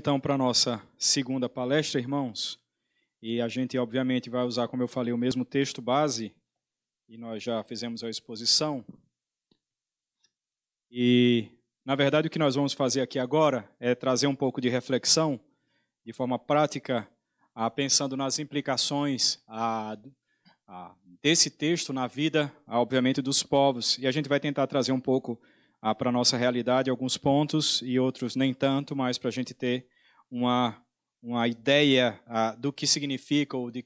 então para a nossa segunda palestra, irmãos, e a gente obviamente vai usar, como eu falei, o mesmo texto base, e nós já fizemos a exposição. E, na verdade, o que nós vamos fazer aqui agora é trazer um pouco de reflexão, de forma prática, a, pensando nas implicações a, a, desse texto na vida, obviamente, dos povos. E a gente vai tentar trazer um pouco para a nossa realidade alguns pontos e outros nem tanto, mas para a gente ter uma, uma ideia ah, do que significa ou de,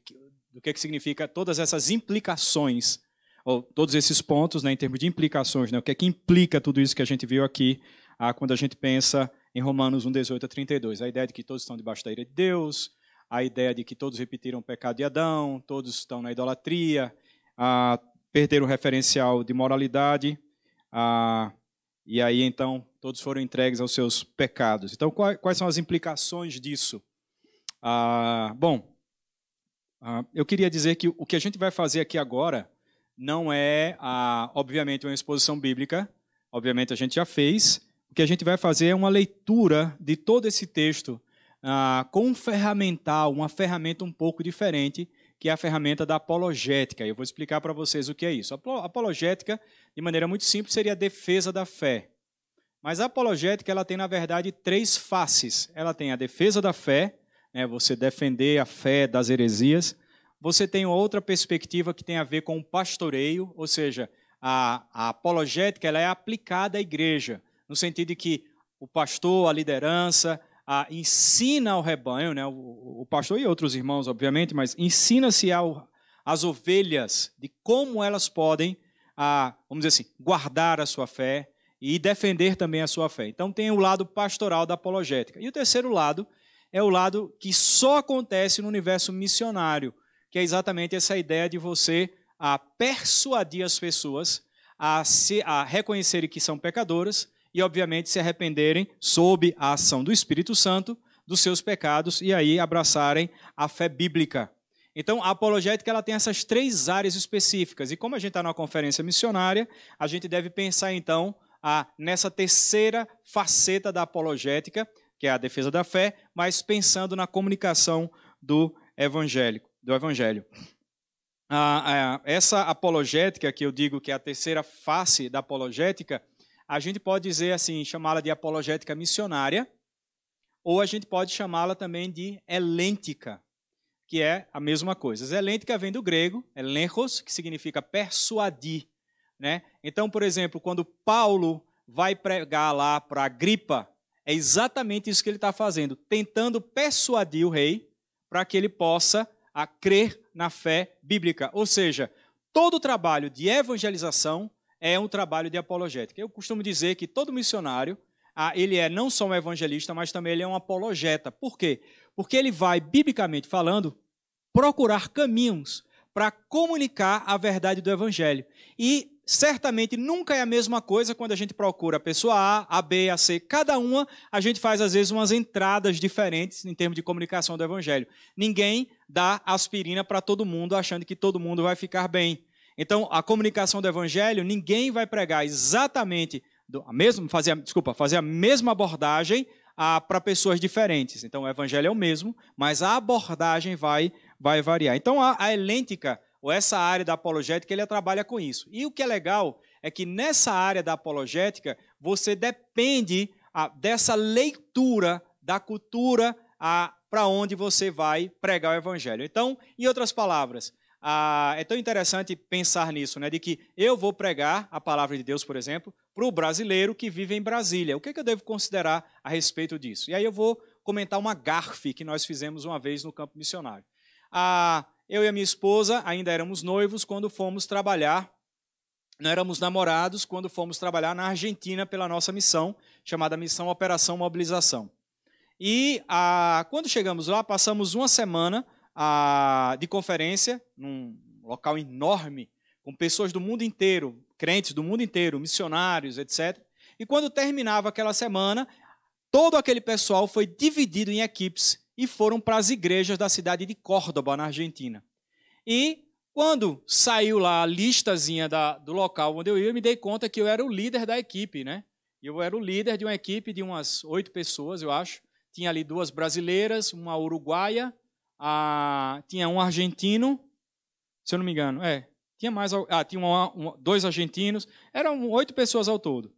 do que, é que significa todas essas implicações, ou todos esses pontos né, em termos de implicações, né, o que é que implica tudo isso que a gente viu aqui ah, quando a gente pensa em Romanos 1, 18 a 32. A ideia de que todos estão debaixo da ira de Deus, a ideia de que todos repetiram o pecado de Adão, todos estão na idolatria, ah, perderam o referencial de moralidade, a ah, e aí então todos foram entregues aos seus pecados. Então quais são as implicações disso? Ah, bom, ah, eu queria dizer que o que a gente vai fazer aqui agora não é, ah, obviamente, uma exposição bíblica. Obviamente a gente já fez. O que a gente vai fazer é uma leitura de todo esse texto ah, com um ferramental, uma ferramenta um pouco diferente que é a ferramenta da apologética. Eu vou explicar para vocês o que é isso. A apologética de maneira muito simples, seria a defesa da fé. Mas a apologética ela tem, na verdade, três faces. Ela tem a defesa da fé, né, você defender a fé das heresias. Você tem outra perspectiva que tem a ver com o pastoreio, ou seja, a, a apologética ela é aplicada à igreja, no sentido de que o pastor, a liderança, a, ensina ao rebanho, né, o, o pastor e outros irmãos, obviamente, mas ensina-se ao, as ovelhas de como elas podem a, vamos dizer assim, guardar a sua fé e defender também a sua fé. Então tem o lado pastoral da apologética. E o terceiro lado é o lado que só acontece no universo missionário, que é exatamente essa ideia de você a persuadir as pessoas a, se, a reconhecerem que são pecadoras e, obviamente, se arrependerem sob a ação do Espírito Santo dos seus pecados e aí abraçarem a fé bíblica. Então, a apologética ela tem essas três áreas específicas. E como a gente está numa conferência missionária, a gente deve pensar então a, nessa terceira faceta da apologética, que é a defesa da fé, mas pensando na comunicação do evangélico, do evangelho. essa apologética que eu digo que é a terceira face da apologética, a gente pode dizer assim, chamá-la de apologética missionária, ou a gente pode chamá-la também de elêntica que é a mesma coisa. Zelêntica vem do grego, elenchos, é que significa persuadir. Né? Então, por exemplo, quando Paulo vai pregar lá para Agripa, é exatamente isso que ele está fazendo, tentando persuadir o rei para que ele possa a crer na fé bíblica. Ou seja, todo trabalho de evangelização é um trabalho de apologética. Eu costumo dizer que todo missionário, ele é não só um evangelista, mas também ele é um apologeta. Por quê? Porque ele vai, biblicamente falando, procurar caminhos para comunicar a verdade do evangelho. E certamente nunca é a mesma coisa quando a gente procura a pessoa A, a B, a C. Cada uma a gente faz às vezes umas entradas diferentes em termos de comunicação do evangelho. Ninguém dá aspirina para todo mundo achando que todo mundo vai ficar bem. Então, a comunicação do evangelho, ninguém vai pregar exatamente do, a mesma, fazer, desculpa, fazer a mesma abordagem para pessoas diferentes. Então, o evangelho é o mesmo, mas a abordagem vai, vai variar. Então, a, a elêntica, ou essa área da apologética, ele trabalha com isso. E o que é legal é que nessa área da apologética, você depende a, dessa leitura da cultura para onde você vai pregar o evangelho. Então, em outras palavras, a, é tão interessante pensar nisso, né, de que eu vou pregar a palavra de Deus, por exemplo, para o brasileiro que vive em Brasília. O que, é que eu devo considerar a respeito disso? E aí eu vou comentar uma garfe que nós fizemos uma vez no campo missionário. Ah, eu e a minha esposa ainda éramos noivos quando fomos trabalhar, não éramos namorados quando fomos trabalhar na Argentina pela nossa missão, chamada Missão Operação Mobilização. E ah, quando chegamos lá, passamos uma semana ah, de conferência, num local enorme, com pessoas do mundo inteiro, crentes do mundo inteiro, missionários, etc. E quando terminava aquela semana, todo aquele pessoal foi dividido em equipes e foram para as igrejas da cidade de Córdoba, na Argentina. E quando saiu lá a listazinha da, do local onde eu ia, eu me dei conta que eu era o líder da equipe, né? Eu era o líder de uma equipe de umas oito pessoas, eu acho. Tinha ali duas brasileiras, uma uruguaia, a... tinha um argentino, se eu não me engano, é, tinha mais, ah, tinha uma, uma, dois argentinos, eram oito pessoas ao todo.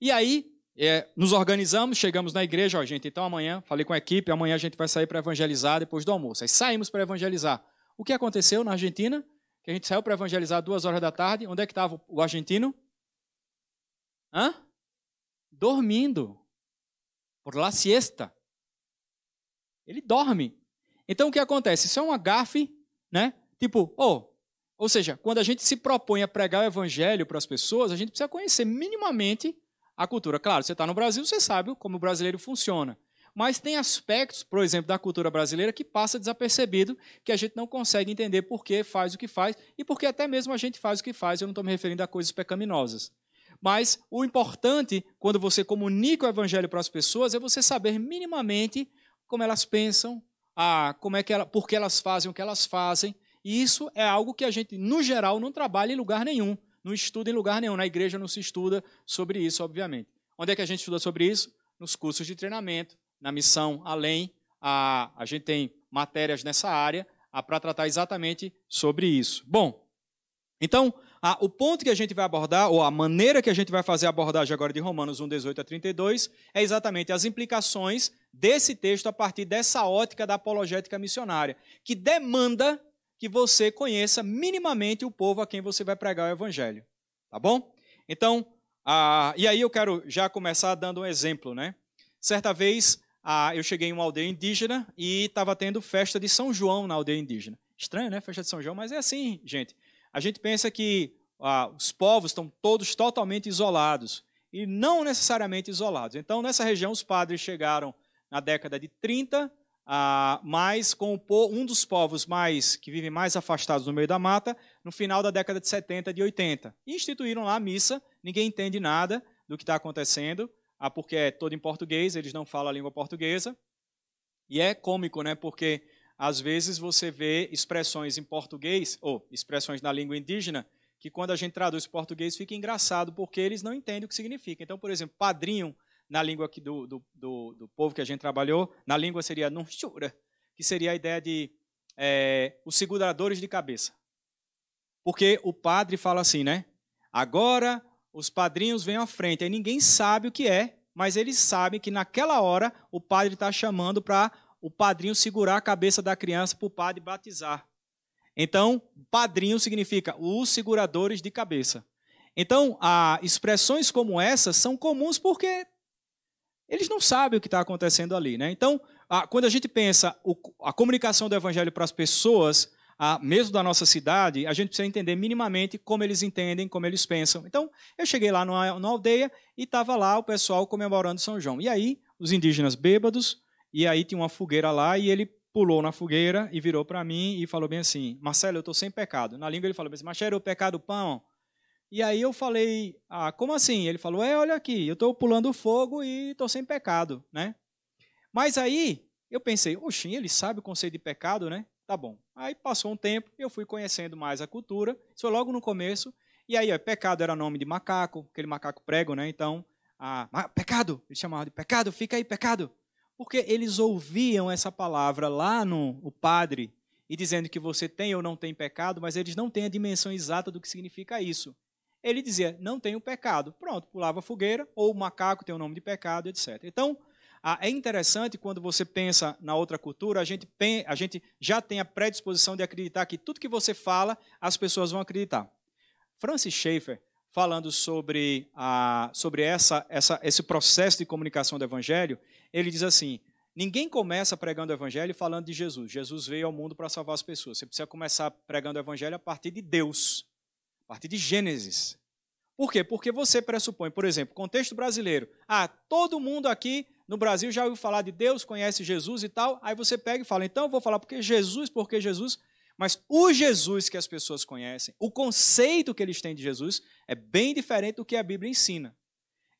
E aí, é, nos organizamos, chegamos na igreja, ó, gente, então amanhã, falei com a equipe, amanhã a gente vai sair para evangelizar depois do almoço. Aí saímos para evangelizar. O que aconteceu na Argentina? Que a gente saiu para evangelizar duas horas da tarde. Onde é que estava o argentino? Hã? Dormindo. Por la siesta. Ele dorme. Então o que acontece? Isso é uma gafe, né? Tipo, oh, ou seja, quando a gente se propõe a pregar o evangelho para as pessoas, a gente precisa conhecer minimamente a cultura. Claro, você está no Brasil, você sabe como o brasileiro funciona. Mas tem aspectos, por exemplo, da cultura brasileira que passa desapercebido, que a gente não consegue entender por que faz o que faz e por que até mesmo a gente faz o que faz. Eu não estou me referindo a coisas pecaminosas. Mas o importante, quando você comunica o evangelho para as pessoas, é você saber minimamente como elas pensam, a, ah, como é que ela, por que elas fazem o que elas fazem e isso é algo que a gente, no geral, não trabalha em lugar nenhum, não estuda em lugar nenhum. Na igreja não se estuda sobre isso, obviamente. Onde é que a gente estuda sobre isso? Nos cursos de treinamento, na missão além. A, a gente tem matérias nessa área para tratar exatamente sobre isso. Bom, então, a, o ponto que a gente vai abordar, ou a maneira que a gente vai fazer a abordagem agora de Romanos 1, 18 a 32, é exatamente as implicações desse texto a partir dessa ótica da apologética missionária, que demanda que você conheça minimamente o povo a quem você vai pregar o evangelho. Tá bom? Então, ah, e aí eu quero já começar dando um exemplo, né? Certa vez ah, eu cheguei em uma aldeia indígena e estava tendo festa de São João na aldeia indígena. Estranho, né? Festa de São João, mas é assim, gente. A gente pensa que ah, os povos estão todos totalmente isolados e não necessariamente isolados. Então, nessa região, os padres chegaram na década de 30 ah, mas com um dos povos mais que vivem mais afastados no meio da mata, no final da década de 70 e de 80. instituíram lá a missa, ninguém entende nada do que está acontecendo, ah, porque é todo em português, eles não falam a língua portuguesa. E é cômico, né? Porque às vezes você vê expressões em português, ou expressões na língua indígena, que quando a gente traduz português fica engraçado, porque eles não entendem o que significa. Então, por exemplo, padrinho na língua aqui do, do, do, do, povo que a gente trabalhou, na língua seria nunchura, que seria a ideia de é, os seguradores de cabeça. Porque o padre fala assim, né? Agora os padrinhos vêm à frente. Aí ninguém sabe o que é, mas eles sabem que naquela hora o padre está chamando para o padrinho segurar a cabeça da criança para o padre batizar. Então, padrinho significa os seguradores de cabeça. Então, a, expressões como essas são comuns porque eles não sabem o que está acontecendo ali. Né? Então, a, quando a gente pensa o, a comunicação do evangelho para as pessoas, a, mesmo da nossa cidade, a gente precisa entender minimamente como eles entendem, como eles pensam. Então, eu cheguei lá numa, numa aldeia e estava lá o pessoal comemorando São João. E aí, os indígenas bêbados, e aí tinha uma fogueira lá e ele pulou na fogueira e virou para mim e falou bem assim: Marcelo, eu estou sem pecado. Na língua ele falou bem assim: Marcelo, o pecado pão. E aí eu falei, ah, como assim? Ele falou, é, olha aqui, eu estou pulando fogo e estou sem pecado, né? Mas aí eu pensei, oxi, ele sabe o conceito de pecado, né? Tá bom. Aí passou um tempo, eu fui conhecendo mais a cultura, isso foi logo no começo, e aí, ó, pecado era nome de macaco, aquele macaco prego, né? Então, ah, pecado, Ele chamava de pecado, fica aí, pecado. Porque eles ouviam essa palavra lá no o padre, e dizendo que você tem ou não tem pecado, mas eles não têm a dimensão exata do que significa isso ele dizia, não tenho pecado. Pronto, pulava a fogueira, ou o macaco tem o nome de pecado, etc. Então, é interessante quando você pensa na outra cultura, a gente, tem, a gente já tem a predisposição de acreditar que tudo que você fala, as pessoas vão acreditar. Francis Schaeffer, falando sobre, a, sobre essa, essa, esse processo de comunicação do Evangelho, ele diz assim: ninguém começa pregando o Evangelho falando de Jesus. Jesus veio ao mundo para salvar as pessoas. Você precisa começar pregando o Evangelho a partir de Deus a partir de Gênesis. Por quê? Porque você pressupõe, por exemplo, contexto brasileiro. Ah, todo mundo aqui no Brasil já ouviu falar de Deus, conhece Jesus e tal. Aí você pega e fala, então eu vou falar porque Jesus, porque Jesus. Mas o Jesus que as pessoas conhecem, o conceito que eles têm de Jesus é bem diferente do que a Bíblia ensina.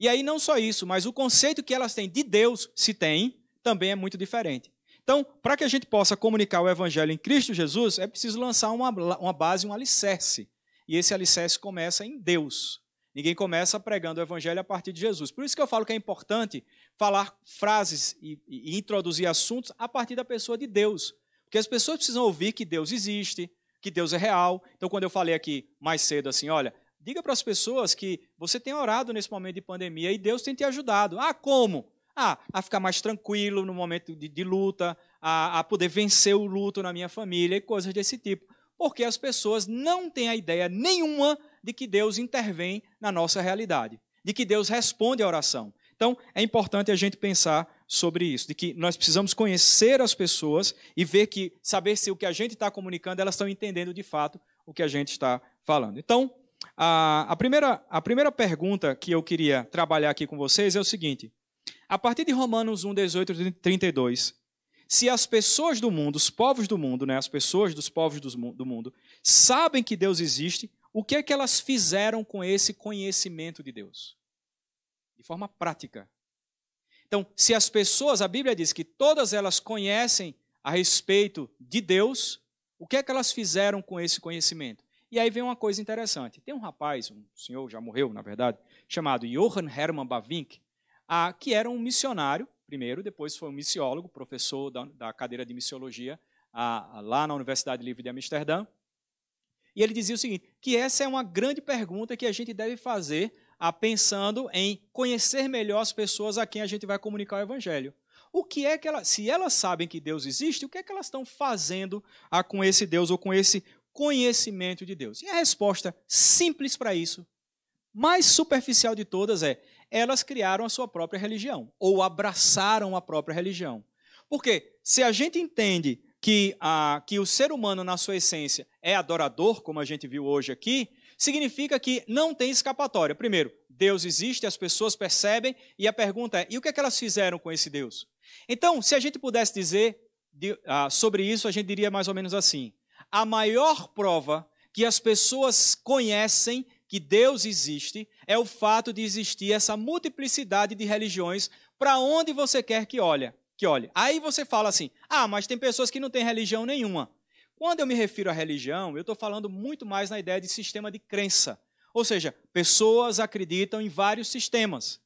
E aí não só isso, mas o conceito que elas têm de Deus, se tem, também é muito diferente. Então, para que a gente possa comunicar o Evangelho em Cristo Jesus, é preciso lançar uma, uma base, um alicerce e esse alicerce começa em Deus. Ninguém começa pregando o evangelho a partir de Jesus. Por isso que eu falo que é importante falar frases e, e introduzir assuntos a partir da pessoa de Deus. Porque as pessoas precisam ouvir que Deus existe, que Deus é real. Então, quando eu falei aqui mais cedo assim, olha, diga para as pessoas que você tem orado nesse momento de pandemia e Deus tem te ajudado. Ah, como? Ah, a ficar mais tranquilo no momento de, de luta, a, a, poder vencer o luto na minha família e coisas desse tipo porque as pessoas não têm a ideia nenhuma de que Deus intervém na nossa realidade, de que Deus responde à oração. Então, é importante a gente pensar sobre isso, de que nós precisamos conhecer as pessoas e ver que, saber se o que a gente está comunicando, elas estão entendendo de fato o que a gente está falando. Então, a, a, primeira, a primeira pergunta que eu queria trabalhar aqui com vocês é o seguinte: a partir de Romanos 1, 18 e 32, se as pessoas do mundo, os povos do mundo, né, as pessoas dos povos do mundo, sabem que Deus existe, o que é que elas fizeram com esse conhecimento de Deus? De forma prática. Então, se as pessoas, a Bíblia diz que todas elas conhecem a respeito de Deus, o que é que elas fizeram com esse conhecimento? E aí vem uma coisa interessante. Tem um rapaz, um senhor já morreu, na verdade, chamado Johann Hermann Bavinck, que era um missionário primeiro, depois foi um missiólogo, professor da, da cadeira de missiologia a, a, lá na Universidade Livre de Amsterdã. E ele dizia o seguinte, que essa é uma grande pergunta que a gente deve fazer a, pensando em conhecer melhor as pessoas a quem a gente vai comunicar o evangelho. O que é que elas, se elas sabem que Deus existe, o que é que elas estão fazendo a, com esse Deus ou com esse conhecimento de Deus? E a resposta simples para isso mais superficial de todas é: elas criaram a sua própria religião, ou abraçaram a própria religião. Porque se a gente entende que, a, que o ser humano, na sua essência, é adorador, como a gente viu hoje aqui, significa que não tem escapatória. Primeiro, Deus existe, as pessoas percebem, e a pergunta é: e o que, é que elas fizeram com esse Deus? Então, se a gente pudesse dizer de, ah, sobre isso, a gente diria mais ou menos assim: a maior prova que as pessoas conhecem que Deus existe é o fato de existir essa multiplicidade de religiões para onde você quer que olhe, que olhe. Aí você fala assim: "Ah, mas tem pessoas que não têm religião nenhuma". Quando eu me refiro à religião, eu estou falando muito mais na ideia de sistema de crença. Ou seja, pessoas acreditam em vários sistemas.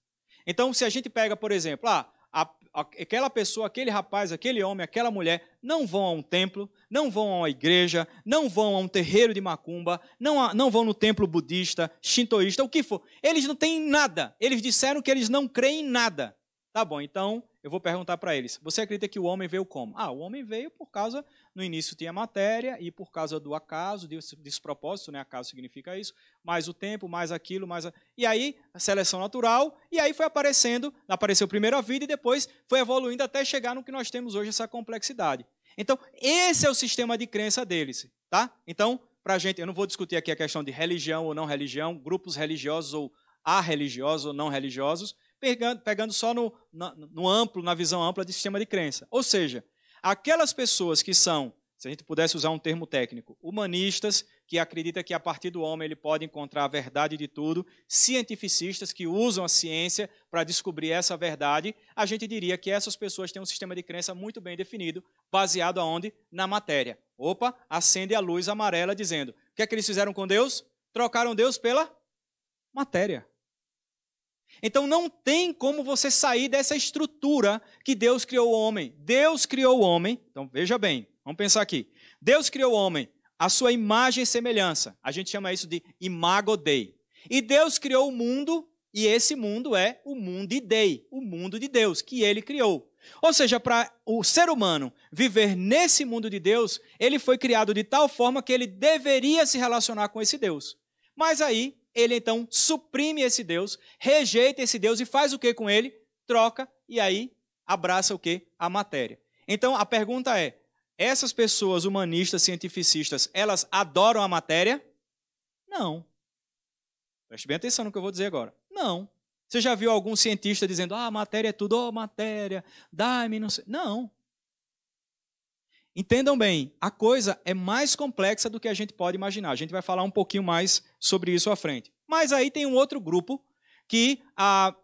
Então, se a gente pega, por exemplo, ah, a aquela pessoa, aquele rapaz, aquele homem, aquela mulher não vão a um templo, não vão a uma igreja, não vão a um terreiro de macumba, não, a, não vão no templo budista, shintoísta, o que for. Eles não têm nada. Eles disseram que eles não creem em nada. Tá bom, então eu vou perguntar para eles: você acredita que o homem veio como? Ah, o homem veio por causa no início tinha matéria, e por causa do acaso, desse, propósito, né? acaso significa isso, mais o tempo, mais aquilo, mais. A... E aí, a seleção natural, e aí foi aparecendo, apareceu primeiro a vida e depois foi evoluindo até chegar no que nós temos hoje, essa complexidade. Então, esse é o sistema de crença deles, tá? Então, para a gente, eu não vou discutir aqui a questão de religião ou não religião, grupos religiosos ou arreligiosos ou não religiosos, pegando, pegando só no, no, no amplo, na visão ampla de sistema de crença. Ou seja, Aquelas pessoas que são, se a gente pudesse usar um termo técnico, humanistas, que acreditam que a partir do homem ele pode encontrar a verdade de tudo, cientificistas que usam a ciência para descobrir essa verdade, a gente diria que essas pessoas têm um sistema de crença muito bem definido, baseado aonde? Na matéria. Opa, acende a luz amarela dizendo: o que é que eles fizeram com Deus? Trocaram Deus pela matéria. Então não tem como você sair dessa estrutura que Deus criou o homem. Deus criou o homem. Então veja bem, vamos pensar aqui. Deus criou o homem a sua imagem e semelhança. A gente chama isso de imago dei. E Deus criou o mundo e esse mundo é o mundo dei, o mundo de Deus que ele criou. Ou seja, para o ser humano viver nesse mundo de Deus, ele foi criado de tal forma que ele deveria se relacionar com esse Deus. Mas aí ele então suprime esse Deus, rejeita esse Deus e faz o que com ele? Troca e aí abraça o que? A matéria. Então a pergunta é: essas pessoas humanistas, cientificistas, elas adoram a matéria? Não. Preste bem atenção no que eu vou dizer agora. Não. Você já viu algum cientista dizendo: ah, a matéria é tudo, oh, matéria, dá-me, não sei. Não. Entendam bem, a coisa é mais complexa do que a gente pode imaginar. A gente vai falar um pouquinho mais sobre isso à frente. Mas aí tem um outro grupo que ah,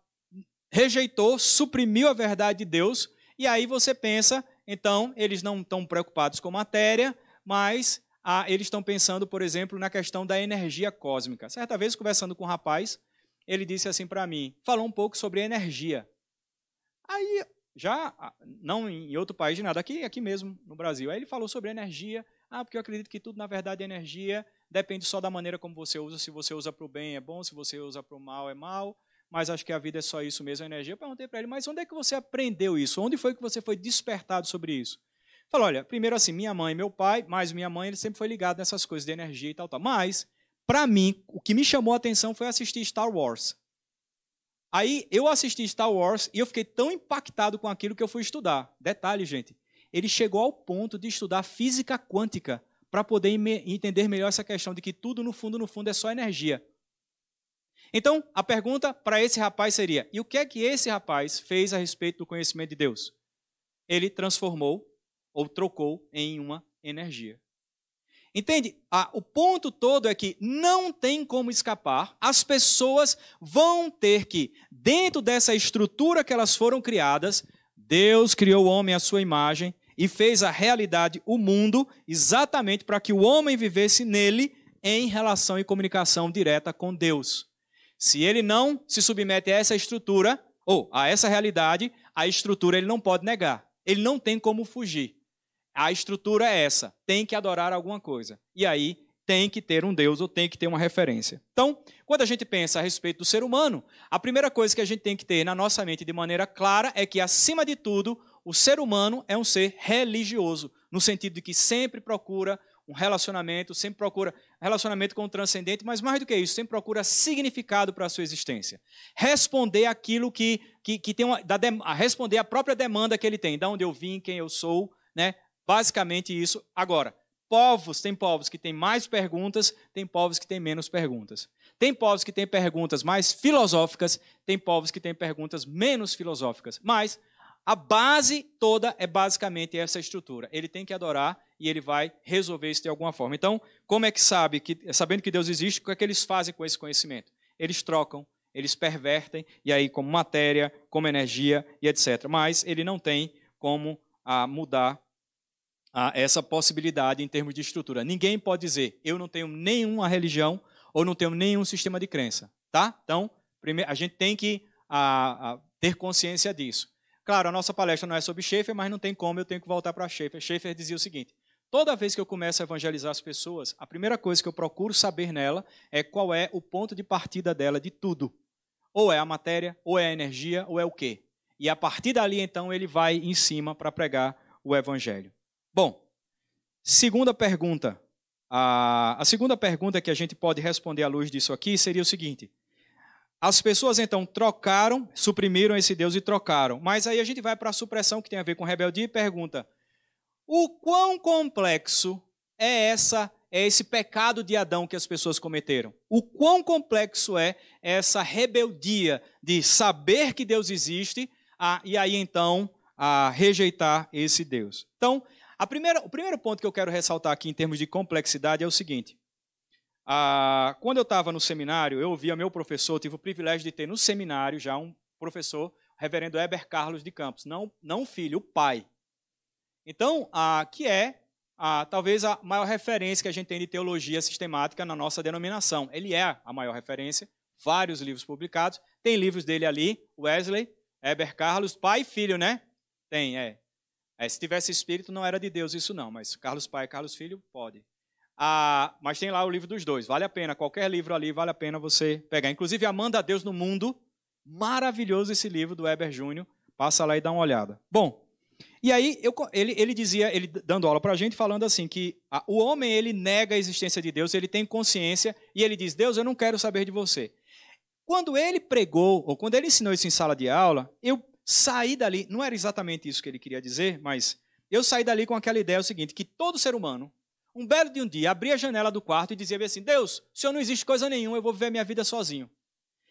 rejeitou, suprimiu a verdade de Deus, e aí você pensa, então, eles não estão preocupados com matéria, mas ah, eles estão pensando, por exemplo, na questão da energia cósmica. Certa vez, conversando com um rapaz, ele disse assim para mim: falou um pouco sobre energia. Aí já ah, não em outro país de nada, aqui, aqui mesmo no Brasil. Aí ele falou sobre energia. Ah, porque eu acredito que tudo, na verdade, é energia. Depende só da maneira como você usa. Se você usa para o bem é bom, se você usa para o mal é mal. Mas acho que a vida é só isso mesmo, a energia. Eu perguntei para ele, mas onde é que você aprendeu isso? Onde foi que você foi despertado sobre isso? Falou, olha, primeiro assim, minha mãe e meu pai, mas minha mãe ele sempre foi ligado nessas coisas de energia e tal, tal. Mas, para mim, o que me chamou a atenção foi assistir Star Wars. Aí eu assisti Star Wars e eu fiquei tão impactado com aquilo que eu fui estudar. Detalhe, gente. Ele chegou ao ponto de estudar física quântica para poder entender melhor essa questão de que tudo no fundo, no fundo é só energia. Então, a pergunta para esse rapaz seria: e o que é que esse rapaz fez a respeito do conhecimento de Deus? Ele transformou ou trocou em uma energia. Entende? Ah, o ponto todo é que não tem como escapar, as pessoas vão ter que, dentro dessa estrutura que elas foram criadas, Deus criou o homem à sua imagem e fez a realidade, o mundo, exatamente para que o homem vivesse nele em relação e comunicação direta com Deus. Se ele não se submete a essa estrutura, ou a essa realidade, a estrutura ele não pode negar, ele não tem como fugir. A estrutura é essa. Tem que adorar alguma coisa. E aí tem que ter um Deus ou tem que ter uma referência. Então, quando a gente pensa a respeito do ser humano, a primeira coisa que a gente tem que ter na nossa mente de maneira clara é que, acima de tudo, o ser humano é um ser religioso, no sentido de que sempre procura um relacionamento, sempre procura relacionamento com o transcendente, mas mais do que isso, sempre procura significado para a sua existência. Responder aquilo que, que, que tem uma, da, responder a própria demanda que ele tem, da onde eu vim, quem eu sou, né? Basicamente isso. Agora, povos, tem povos que têm mais perguntas, tem povos que têm menos perguntas. Tem povos que têm perguntas mais filosóficas, tem povos que têm perguntas menos filosóficas. Mas a base toda é basicamente essa estrutura. Ele tem que adorar e ele vai resolver isso de alguma forma. Então, como é que sabe que sabendo que Deus existe, o que é que eles fazem com esse conhecimento? Eles trocam, eles pervertem e aí como matéria, como energia e etc. Mas ele não tem como a, ah, mudar a essa possibilidade em termos de estrutura. Ninguém pode dizer eu não tenho nenhuma religião ou não tenho nenhum sistema de crença, tá? Então, a gente tem que a, a, ter consciência disso. Claro, a nossa palestra não é sobre Schaefer, mas não tem como, eu tenho que voltar para Schaefer. Schaefer dizia o seguinte: toda vez que eu começo a evangelizar as pessoas, a primeira coisa que eu procuro saber nela é qual é o ponto de partida dela de tudo. Ou é a matéria, ou é a energia, ou é o quê. E a partir dali, então, ele vai em cima para pregar o evangelho. Bom, segunda pergunta. A, a segunda pergunta que a gente pode responder à luz disso aqui seria o seguinte. As pessoas então trocaram, suprimiram esse Deus e trocaram. Mas aí a gente vai para a supressão que tem a ver com rebeldia e pergunta: o quão complexo é essa é esse pecado de Adão que as pessoas cometeram? O quão complexo é essa rebeldia de saber que Deus existe a, ah, e aí então a rejeitar esse Deus? Então, Primeira, o primeiro ponto que eu quero ressaltar aqui em termos de complexidade é o seguinte. Ah, quando eu estava no seminário, eu ouvia meu professor, tive o privilégio de ter no seminário já um professor, reverendo Heber Carlos de Campos, não, não filho, o pai. Então, ah, que é ah, talvez a maior referência que a gente tem de teologia sistemática na nossa denominação. Ele é a maior referência, vários livros publicados. Tem livros dele ali, Wesley, Heber Carlos, pai e filho, né? Tem, é. É, se tivesse espírito, não era de Deus isso não, mas Carlos Pai, Carlos Filho, pode. Ah, mas tem lá o livro dos dois, vale a pena, qualquer livro ali vale a pena você pegar. Inclusive, Amanda a Deus no Mundo, maravilhoso esse livro do Weber Júnior, passa lá e dá uma olhada. Bom, e aí eu, ele, ele dizia, ele dando aula para a gente, falando assim que a, o homem ele nega a existência de Deus, ele tem consciência e ele diz, Deus, eu não quero saber de você. Quando ele pregou, ou quando ele ensinou isso em sala de aula, eu saí dali, não era exatamente isso que ele queria dizer, mas eu saí dali com aquela ideia é o seguinte, que todo ser humano, um belo de um dia, abria a janela do quarto e dizia assim, Deus, se eu não existe coisa nenhuma, eu vou viver minha vida sozinho.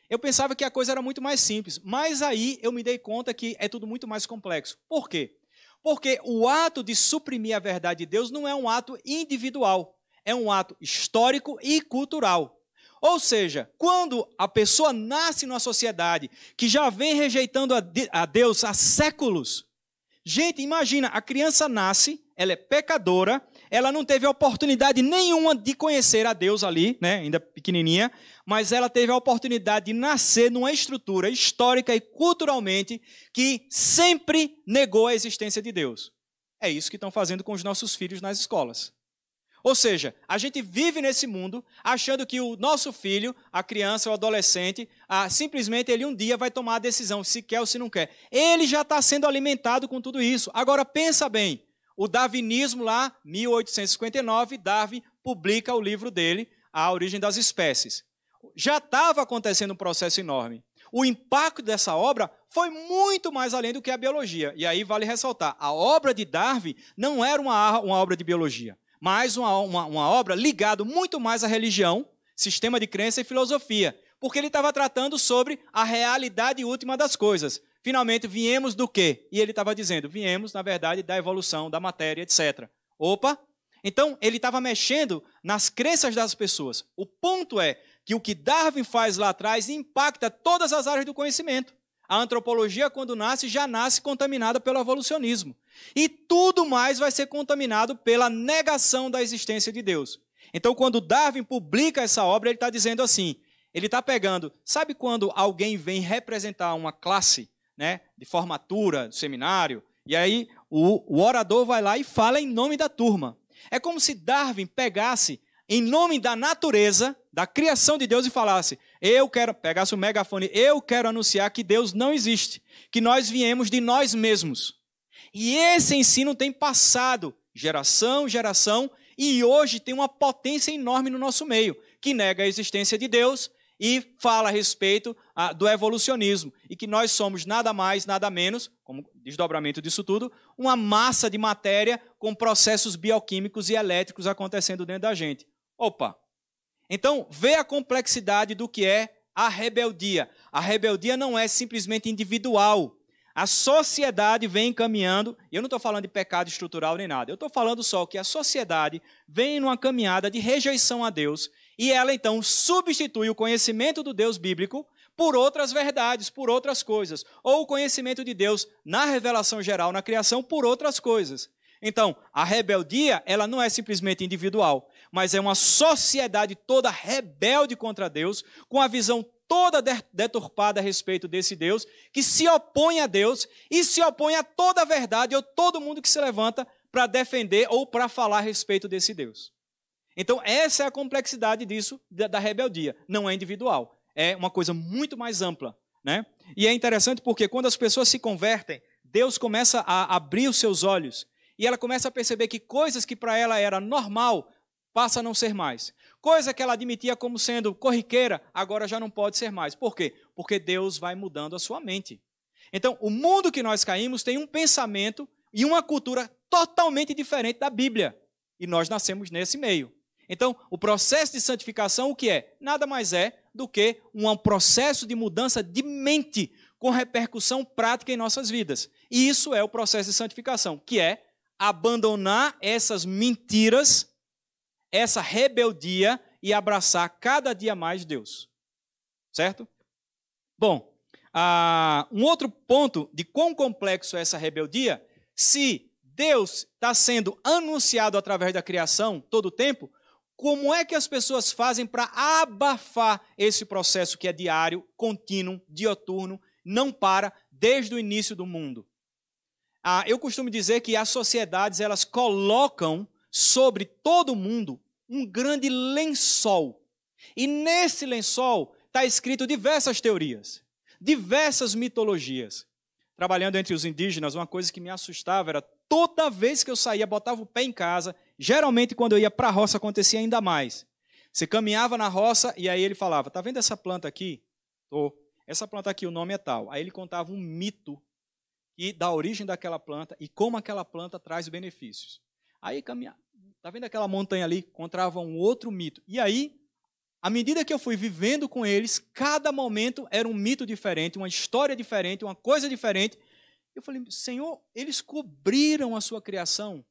Eu pensava que a coisa era muito mais simples, mas aí eu me dei conta que é tudo muito mais complexo. Por quê? Porque o ato de suprimir a verdade de Deus não é um ato individual, é um ato histórico e cultural. Ou seja, quando a pessoa nasce numa sociedade que já vem rejeitando a Deus há séculos, gente, imagina, a criança nasce, ela é pecadora, ela não teve oportunidade nenhuma de conhecer a Deus ali, né, ainda pequenininha, mas ela teve a oportunidade de nascer numa estrutura histórica e culturalmente que sempre negou a existência de Deus. É isso que estão fazendo com os nossos filhos nas escolas. Ou seja, a gente vive nesse mundo achando que o nosso filho, a criança, o adolescente, ah, simplesmente ele um dia vai tomar a decisão se quer ou se não quer. Ele já está sendo alimentado com tudo isso. Agora pensa bem, o darwinismo lá, 1859, Darwin publica o livro dele, A Origem das Espécies. Já estava acontecendo um processo enorme. O impacto dessa obra foi muito mais além do que a biologia. E aí vale ressaltar, a obra de Darwin não era uma, uma obra de biologia. Mais uma, uma, uma obra ligada muito mais à religião, sistema de crença e filosofia, porque ele estava tratando sobre a realidade última das coisas. Finalmente, viemos do quê? E ele estava dizendo, viemos, na verdade, da evolução, da matéria, etc. Opa! Então, ele estava mexendo nas crenças das pessoas. O ponto é que o que Darwin faz lá atrás impacta todas as áreas do conhecimento. A antropologia, quando nasce, já nasce contaminada pelo evolucionismo. E tudo mais vai ser contaminado pela negação da existência de Deus. Então, quando Darwin publica essa obra, ele está dizendo assim: ele está pegando. Sabe quando alguém vem representar uma classe né, de formatura, seminário, e aí o, o orador vai lá e fala em nome da turma? É como se Darwin pegasse em nome da natureza, da criação de Deus, e falasse: eu quero, pegasse o megafone, eu quero anunciar que Deus não existe, que nós viemos de nós mesmos. E esse ensino tem passado geração, geração, e hoje tem uma potência enorme no nosso meio, que nega a existência de Deus e fala a respeito a, ah, do evolucionismo, e que nós somos nada mais, nada menos, como desdobramento disso tudo, uma massa de matéria com processos bioquímicos e elétricos acontecendo dentro da gente. Opa, então, vê a complexidade do que é a rebeldia. A rebeldia não é simplesmente individual. A sociedade vem encaminhando, e eu não estou falando de pecado estrutural nem nada, eu estou falando só que a sociedade vem numa caminhada de rejeição a Deus, e ela então substitui o conhecimento do Deus bíblico por outras verdades, por outras coisas, ou o conhecimento de Deus na revelação geral, na criação, por outras coisas. Então, a rebeldia, ela não é simplesmente individual, mas é uma sociedade toda rebelde contra Deus, com a visão toda deturpada a respeito desse Deus, que se opõe a Deus e se opõe a toda a verdade ou todo mundo que se levanta para defender ou para falar a respeito desse Deus. Então, essa é a complexidade disso, da rebeldia. Não é individual, é uma coisa muito mais ampla. Né? E é interessante porque quando as pessoas se convertem, Deus começa a abrir os seus olhos e ela começa a perceber que coisas que para ela era normal, passa a não ser mais. Coisa que ela admitia como sendo corriqueira, agora já não pode ser mais. Por quê? Porque Deus vai mudando a sua mente. Então, o mundo que nós caímos tem um pensamento e uma cultura totalmente diferente da Bíblia. E nós nascemos nesse meio. Então, o processo de santificação, o que é? Nada mais é do que um processo de mudança de mente com repercussão prática em nossas vidas. E isso é o processo de santificação, que é abandonar essas mentiras essa rebeldia e abraçar cada dia mais Deus. Certo? Bom, ah, um outro ponto de quão complexo é essa rebeldia, se Deus está sendo anunciado através da criação todo o tempo, como é que as pessoas fazem para abafar esse processo que é diário, contínuo, dioturno, não para, desde o início do mundo? Ah, eu costumo dizer que as sociedades elas colocam sobre todo mundo um grande lençol. E nesse lençol está escrito diversas teorias, diversas mitologias. Trabalhando entre os indígenas, uma coisa que me assustava era toda vez que eu saía, botava o pé em casa, geralmente quando eu ia para a roça acontecia ainda mais. Você caminhava na roça e aí ele falava: "Tá vendo essa planta aqui? Tô. Essa planta aqui, o nome é tal". Aí ele contava um mito e da origem daquela planta e como aquela planta traz benefícios. Aí caminhar. Tá vendo aquela montanha ali? Encontrava um outro mito. E aí, à medida que eu fui vivendo com eles, cada momento era um mito diferente, uma história diferente, uma coisa diferente. Eu falei, Senhor, eles cobriram a sua criação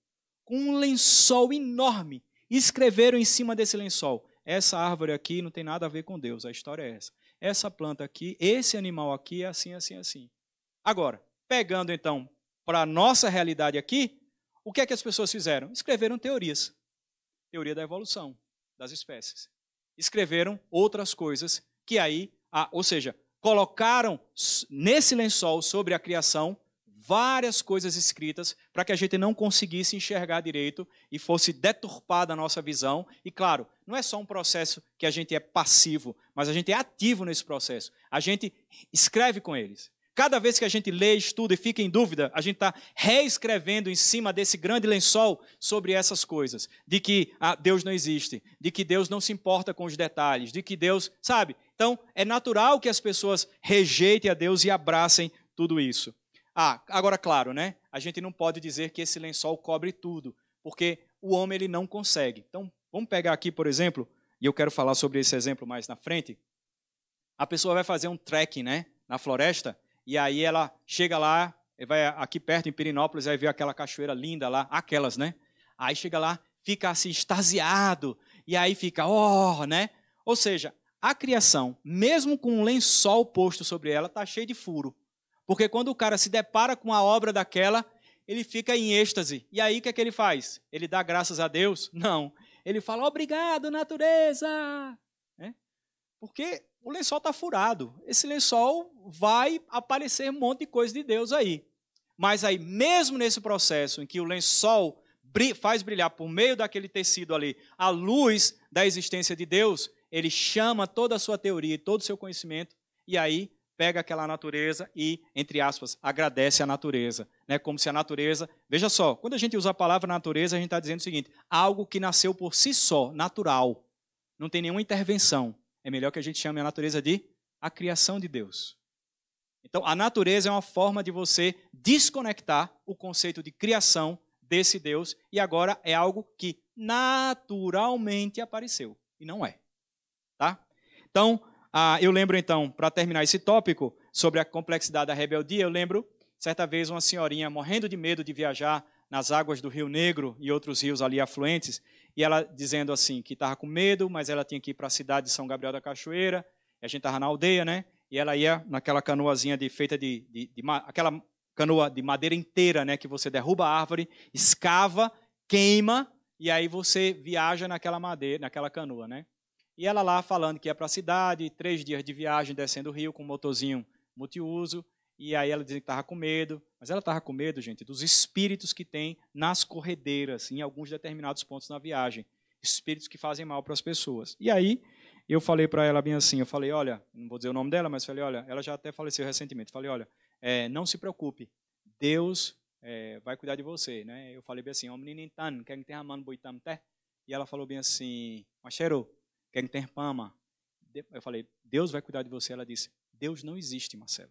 com um lençol enorme e escreveram em cima desse lençol: essa árvore aqui não tem nada a ver com Deus, a história é essa. Essa planta aqui, esse animal aqui, é assim, assim, assim. Agora, pegando então para a nossa realidade aqui, o que é que as pessoas fizeram? Escreveram teorias. Teoria da evolução das espécies. Escreveram outras coisas que aí, ou seja, colocaram nesse lençol sobre a criação várias coisas escritas para que a gente não conseguisse enxergar direito e fosse deturpada a nossa visão. E claro, não é só um processo que a gente é passivo, mas a gente é ativo nesse processo. A gente escreve com eles, Cada vez que a gente lê, estuda e fica em dúvida, a gente está reescrevendo em cima desse grande lençol sobre essas coisas. De que ah, Deus não existe, de que Deus não se importa com os detalhes, de que Deus, sabe? Então, é natural que as pessoas rejeitem a Deus e abracem tudo isso. Ah, agora, claro, né? A gente não pode dizer que esse lençol cobre tudo, porque o homem ele não consegue. Então, vamos pegar aqui, por exemplo, e eu quero falar sobre esse exemplo mais na frente. A pessoa vai fazer um trekking, né? Na floresta, e aí ela chega lá, vai aqui perto em Pirinópolis, aí vê aquela cachoeira linda lá, aquelas, né? Aí chega lá, fica assim extasiado, e aí fica, oh, né? Ou seja, a criação, mesmo com um lençol posto sobre ela, está cheia de furo. Porque quando o cara se depara com a obra daquela, ele fica em êxtase. E aí o que é que ele faz? Ele dá graças a Deus? Não. Ele fala, obrigado, natureza! É? Porque o lençol está furado. Esse lençol vai aparecer um monte de coisa de Deus aí. Mas aí, mesmo nesse processo em que o lençol faz brilhar por meio daquele tecido ali a luz da existência de Deus, ele chama toda a sua teoria e todo o seu conhecimento e aí pega aquela natureza e, entre aspas, agradece a natureza. Né? Como se a natureza. Veja só, quando a gente usa a palavra natureza, a gente está dizendo o seguinte: algo que nasceu por si só, natural. Não tem nenhuma intervenção é melhor que a gente chame a natureza de a criação de Deus. Então, a natureza é uma forma de você desconectar o conceito de criação desse Deus e agora é algo que naturalmente apareceu e não é, tá? Então, ah, eu lembro então, para terminar esse tópico sobre a complexidade da rebeldia, eu lembro certa vez uma senhorinha morrendo de medo de viajar nas águas do Rio Negro e outros rios ali afluentes, e ela dizendo assim, que estava com medo, mas ela tinha que ir para a cidade de São Gabriel da Cachoeira, a gente estava na aldeia, né? E ela ia naquela canoazinha de, feita de, de, de, de aquela canoa de madeira inteira, né? Que você derruba a árvore, escava, queima, e aí você viaja naquela madeira, naquela canoa, né? E ela lá falando que ia para a cidade, três dias de viagem descendo o rio com um motorzinho multiuso, e aí ela dizia que estava com medo, mas ela estava com medo, gente, dos espíritos que tem nas corredeiras, em alguns determinados pontos na viagem. Espíritos que fazem mal para as pessoas. E aí eu falei para ela bem assim, eu falei, olha, não vou dizer o nome dela, mas falei, olha, ela já até faleceu recentemente. Falei, olha, é, não se preocupe, Deus é, vai cuidar de você, né? Eu falei bem assim, omninintan, então, quer que tenha mano boitamte? Tá? E ela falou bem assim, machero, quer que tenha pama? Eu falei, Deus vai cuidar de você. Ela disse, Deus não existe, Marcelo.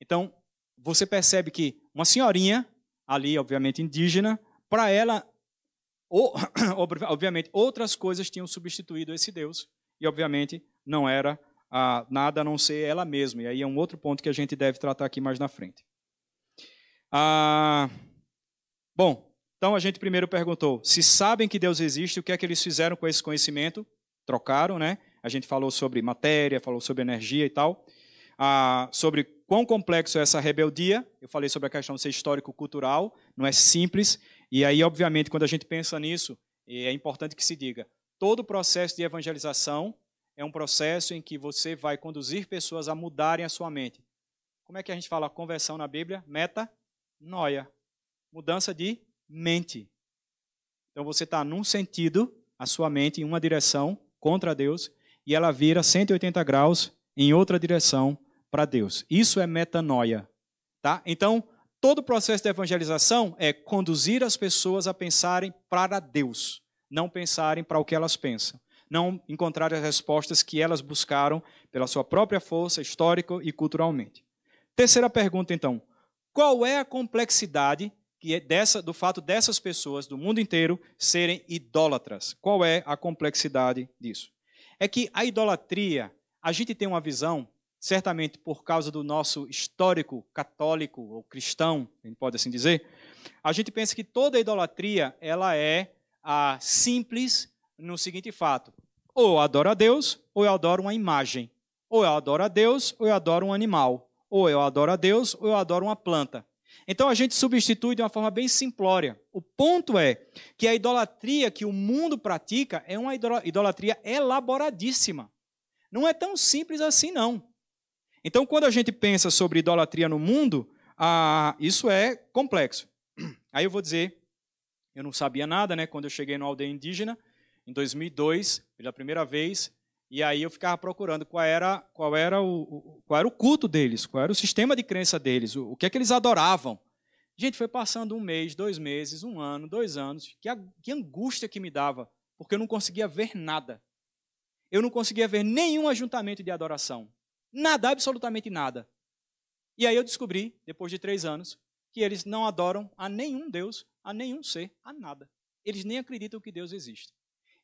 Então, você percebe que uma senhorinha, ali obviamente indígena, para ela, ou, obviamente, outras coisas tinham substituído esse Deus, e obviamente não era ah, nada a não ser ela mesma. E aí é um outro ponto que a gente deve tratar aqui mais na frente. Ah, bom, então a gente primeiro perguntou: se sabem que Deus existe, o que é que eles fizeram com esse conhecimento? Trocaram, né? A gente falou sobre matéria, falou sobre energia e tal, ah, sobre quão complexo é essa rebeldia. Eu falei sobre a questão de ser histórico-cultural, não é simples. E aí, obviamente, quando a gente pensa nisso, é importante que se diga: todo o processo de evangelização é um processo em que você vai conduzir pessoas a mudarem a sua mente. Como é que a gente fala conversão na Bíblia? Meta, noia. Mudança de mente. Então você está num sentido, a sua mente em uma direção contra Deus, e ela vira 180 graus em outra direção para Deus. Isso é metanoia, tá? Então, todo o processo de evangelização é conduzir as pessoas a pensarem para Deus, não pensarem para o que elas pensam, não encontrar as respostas que elas buscaram pela sua própria força histórica e culturalmente. Terceira pergunta, então: qual é a complexidade que é dessa, do fato dessas pessoas do mundo inteiro serem idólatras? Qual é a complexidade disso? É que a idolatria, a gente tem uma visão certamente por causa do nosso histórico católico ou cristão, a gente pode assim dizer, a gente pensa que toda idolatria ela é a simples no seguinte fato: ou eu adoro a Deus, ou eu adoro uma imagem, ou eu adoro a Deus, ou eu adoro um animal, ou eu adoro a Deus, ou eu adoro uma planta. Então a gente substitui de uma forma bem simplória. O ponto é que a idolatria que o mundo pratica é uma idolatria elaboradíssima. Não é tão simples assim, não. Então, quando a gente pensa sobre idolatria no mundo, ah, isso é complexo. Aí eu vou dizer, eu não sabia nada, né? Quando eu cheguei na aldeia indígena, em 2002, pela primeira vez, e aí eu ficava procurando qual era, qual era, o, qual era o culto deles, qual era o sistema de crença deles, o, o que é que eles adoravam. Gente, foi passando um mês, dois meses, um ano, dois anos, que, que angústia que me dava, porque eu não conseguia ver nada. Eu não conseguia ver nenhum ajuntamento de adoração Nada, absolutamente nada. E aí eu descobri, depois de três anos, que eles não adoram a nenhum Deus, a nenhum ser, a nada. Eles nem acreditam que Deus existe.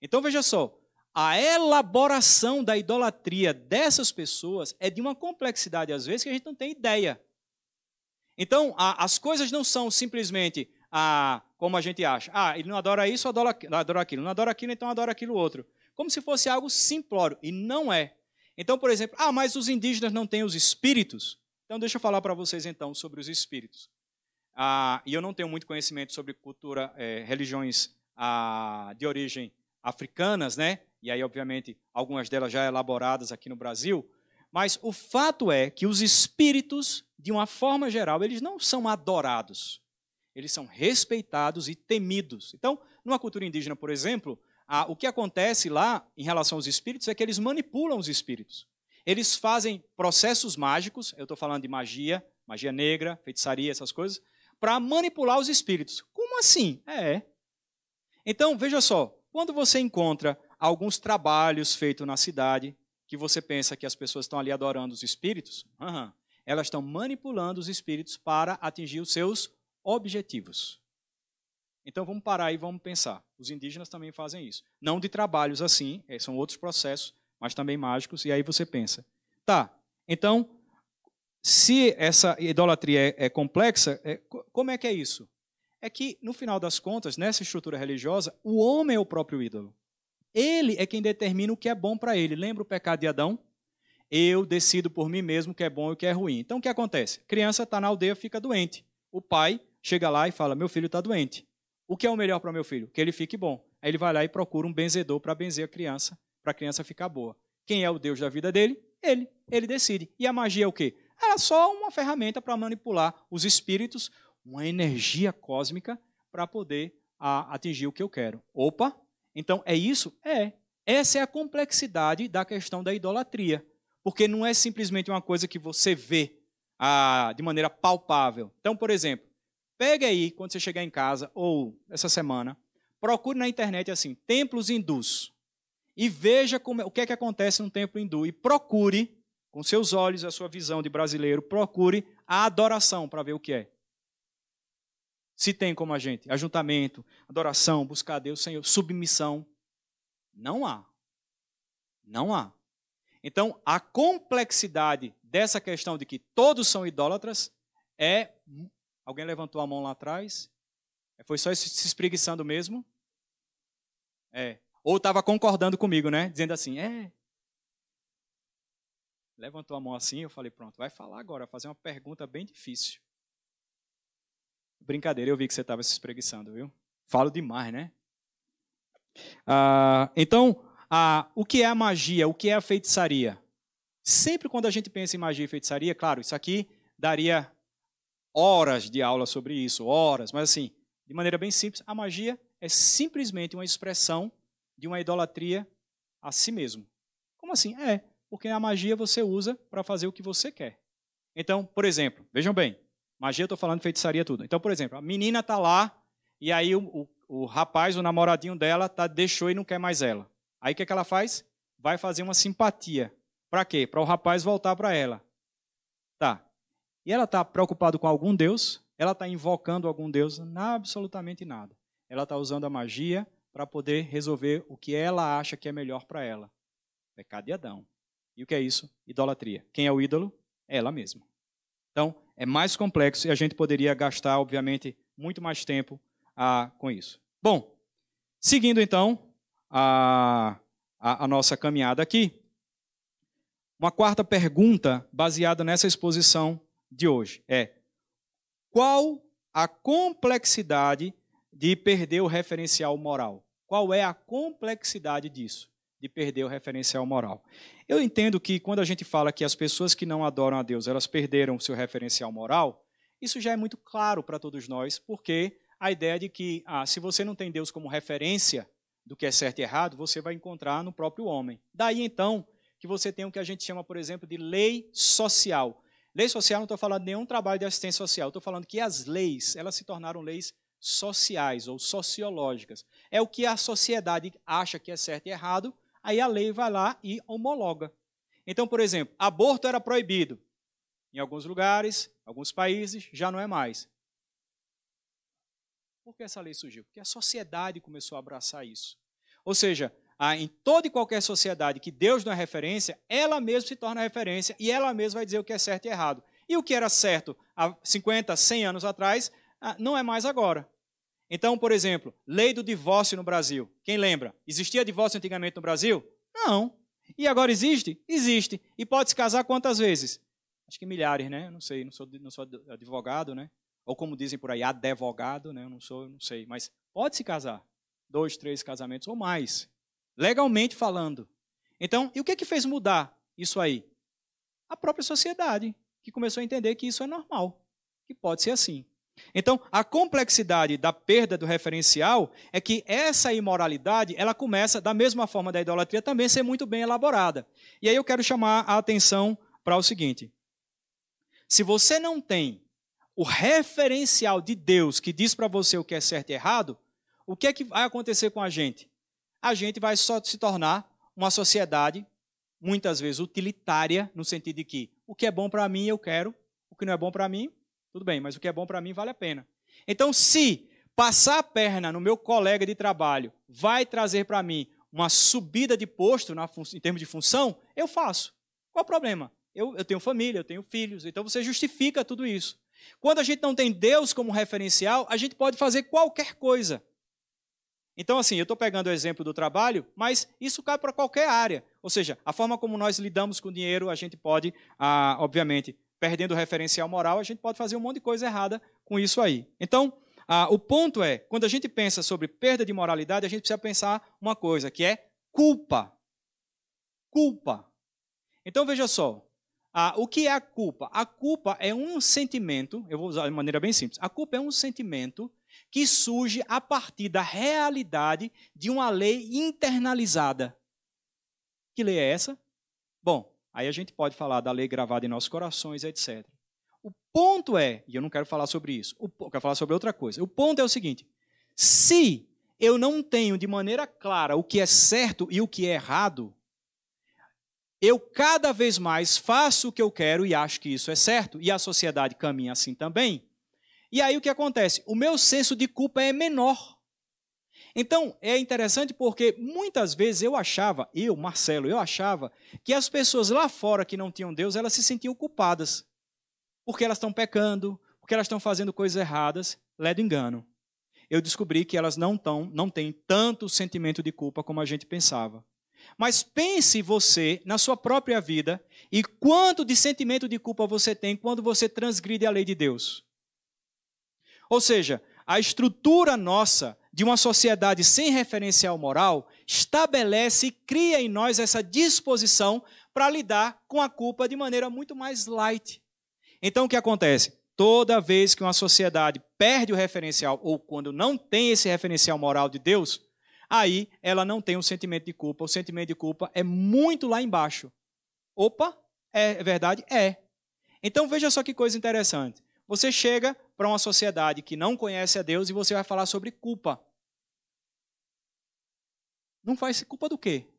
Então veja só, a elaboração da idolatria dessas pessoas é de uma complexidade, às vezes, que a gente não tem ideia. Então, a, as coisas não são simplesmente a, como a gente acha. Ah, ele não adora isso, adora, adora aquilo. Não adora aquilo, então adora aquilo outro. Como se fosse algo simplório. E não é. Então, por exemplo, ah, mas os indígenas não têm os espíritos. Então, deixa eu falar para vocês então sobre os espíritos. Ah, e eu não tenho muito conhecimento sobre cultura, eh, religiões ah, de origem africanas, né? E aí, obviamente, algumas delas já elaboradas aqui no Brasil. Mas o fato é que os espíritos, de uma forma geral, eles não são adorados. Eles são respeitados e temidos. Então, numa cultura indígena, por exemplo, o que acontece lá em relação aos espíritos é que eles manipulam os espíritos. Eles fazem processos mágicos, eu estou falando de magia, magia negra, feitiçaria, essas coisas, para manipular os espíritos. Como assim? É. Então, veja só, quando você encontra alguns trabalhos feitos na cidade, que você pensa que as pessoas estão ali adorando os espíritos, uhum, elas estão manipulando os espíritos para atingir os seus objetivos. Então vamos parar e vamos pensar. Os indígenas também fazem isso. Não de trabalhos assim, é, são outros processos, mas também mágicos. E aí você pensa, tá, então, se essa idolatria é, é complexa, é, como é que é isso? É que, no final das contas, nessa estrutura religiosa, o homem é o próprio ídolo. Ele é quem determina o que é bom para ele. Lembra o pecado de Adão? Eu decido por mim mesmo o que é bom e o que é ruim. Então, o que acontece? A criança está na aldeia, fica doente. O pai chega lá e fala: Meu filho está doente. O que é o melhor para o meu filho? Que ele fique bom. Aí ele vai lá e procura um benzedor para benzer a criança, para a criança ficar boa. Quem é o Deus da vida dele? Ele. Ele decide. E a magia é o quê? Era é só uma ferramenta para manipular os espíritos, uma energia cósmica para poder a, atingir o que eu quero. Opa! Então é isso? É. Essa é a complexidade da questão da idolatria. Porque não é simplesmente uma coisa que você vê ah, de maneira palpável. Então, por exemplo, Pega aí, quando você chegar em casa, ou essa semana, procure na internet assim, templos hindus. E veja como, é, o que é que acontece num templo hindu. E procure, com seus olhos, a sua visão de brasileiro, procure a adoração para ver o que é. Se tem como a gente, ajuntamento, adoração, buscar a Deus, Senhor, submissão. Não há. Não há. Então, a complexidade dessa questão de que todos são idólatras é Alguém levantou a mão lá atrás? É, foi só se espreguiçando mesmo? É. Ou estava concordando comigo, né? Dizendo assim, é. Levantou a mão assim, eu falei, pronto, vai falar agora, fazer uma pergunta bem difícil. Brincadeira, eu vi que você estava se espreguiçando, viu? Falo demais, né? Ah, então, ah, o que é a magia? O que é a feitiçaria? Sempre quando a gente pensa em magia e feitiçaria, claro, isso aqui daria horas de aula sobre isso, horas, mas assim, de maneira bem simples, a magia é simplesmente uma expressão de uma idolatria a si mesmo. Como assim? É, porque a magia você usa para fazer o que você quer. Então, por exemplo, vejam bem, magia eu estou falando feitiçaria tudo. Então, por exemplo, a menina está lá e aí o, o, o, rapaz, o namoradinho dela, tá, deixou e não quer mais ela. Aí o que, é que ela faz? Vai fazer uma simpatia. Para quê? Para o rapaz voltar para ela. Tá, e ela está preocupada com algum Deus, ela está invocando algum Deus, Não absolutamente nada. Ela está usando a magia para poder resolver o que ela acha que é melhor para ela. Pecado de Adão. E o que é isso? Idolatria. Quem é o ídolo? Ela mesma. Então, é mais complexo e a gente poderia gastar, obviamente, muito mais tempo ah, com isso. Bom, seguindo então a, ah, a, a nossa caminhada aqui, uma quarta pergunta baseada nessa exposição de hoje é: qual a complexidade de perder o referencial moral? Qual é a complexidade disso, de perder o referencial moral? Eu entendo que quando a gente fala que as pessoas que não adoram a Deus, elas perderam o seu referencial moral, isso já é muito claro para todos nós, porque a ideia de que ah, se você não tem Deus como referência do que é certo e errado, você vai encontrar no próprio homem. Daí então que você tem o que a gente chama, por exemplo, de lei social. Lei social, não estou falando de nenhum trabalho de assistência social, estou falando que as leis, elas se tornaram leis sociais ou sociológicas. É o que a sociedade acha que é certo e errado, aí a lei vai lá e homologa. Então, por exemplo, aborto era proibido. Em alguns lugares, alguns países, já não é mais. Por que essa lei surgiu? Porque a sociedade começou a abraçar isso. Ou seja, em toda e qualquer sociedade que Deus não é referência, ela mesma se torna referência e ela mesma vai dizer o que é certo e errado. E o que era certo há 50, 100 anos atrás, ah, não é mais agora. Então, por exemplo, lei do divórcio no Brasil. Quem lembra? Existia divórcio antigamente no Brasil? Não. E agora existe? Existe. E pode se casar quantas vezes? Acho que milhares, né? não sei, não sou, não sou advogado, né? Ou como dizem por aí, advogado, né? Eu não sou, não sei. Mas pode se casar. Dois, três casamentos ou mais legalmente falando. Então, e o que, é que fez mudar isso aí? A própria sociedade, que começou a entender que isso é normal, que pode ser assim. Então, a complexidade da perda do referencial é que essa imoralidade, ela começa, da mesma forma da idolatria, também ser muito bem elaborada. E aí eu quero chamar a atenção para o seguinte. Se você não tem o referencial de Deus que diz para você o que é certo e errado, o que é que vai acontecer com a gente? a gente vai só se tornar uma sociedade muitas vezes utilitária, no sentido de que o que é bom para mim eu quero, o que não é bom para mim, tudo bem, mas o que é bom para mim vale a pena. Então, se passar a perna no meu colega de trabalho vai trazer para mim uma subida de posto na, em termos de função, eu faço. Qual o problema? Eu, eu tenho família, eu tenho filhos, então você justifica tudo isso. Quando a gente não tem Deus como referencial, a gente pode fazer qualquer coisa. Então, assim, eu estou pegando o exemplo do trabalho, mas isso cai para qualquer área. Ou seja, a forma como nós lidamos com o dinheiro, a gente pode, ah, obviamente, perdendo o referencial moral, a gente pode fazer um monte de coisa errada com isso aí. Então, ah, o ponto é, quando a gente pensa sobre perda de moralidade, a gente precisa pensar uma coisa, que é culpa. Culpa. Então, veja só, ah, o que é a culpa? A culpa é um sentimento, eu vou usar de maneira bem simples, a culpa é um sentimento que surge a partir da realidade de uma lei internalizada. Que lei é essa? Bom, aí a gente pode falar da lei gravada em nossos corações, etc. O ponto é, e eu não quero falar sobre isso, eu quero falar sobre outra coisa. O ponto é o seguinte: se eu não tenho de maneira clara o que é certo e o que é errado, eu cada vez mais faço o que eu quero e acho que isso é certo, e a sociedade caminha assim também, e aí o que acontece? O meu senso de culpa é menor. Então, é interessante porque muitas vezes eu achava, eu, Marcelo, eu achava que as pessoas lá fora que não tinham Deus, elas se sentiam culpadas. Porque elas estão pecando, porque elas estão fazendo coisas erradas, ledo engano. Eu descobri que elas não tão, não têm tanto sentimento de culpa como a gente pensava. Mas pense você na sua própria vida e quanto de sentimento de culpa você tem quando você transgride a lei de Deus. Ou seja, a estrutura nossa de uma sociedade sem referencial moral estabelece e cria em nós essa disposição para lidar com a culpa de maneira muito mais light. Então o que acontece? Toda vez que uma sociedade perde o referencial ou quando não tem esse referencial moral de Deus, aí ela não tem um sentimento de culpa. O sentimento de culpa é muito lá embaixo. Opa, é, é verdade? É. Então veja só que coisa interessante. Você chega para uma sociedade que não conhece a Deus e você vai falar sobre culpa. Não faz culpa do quê? O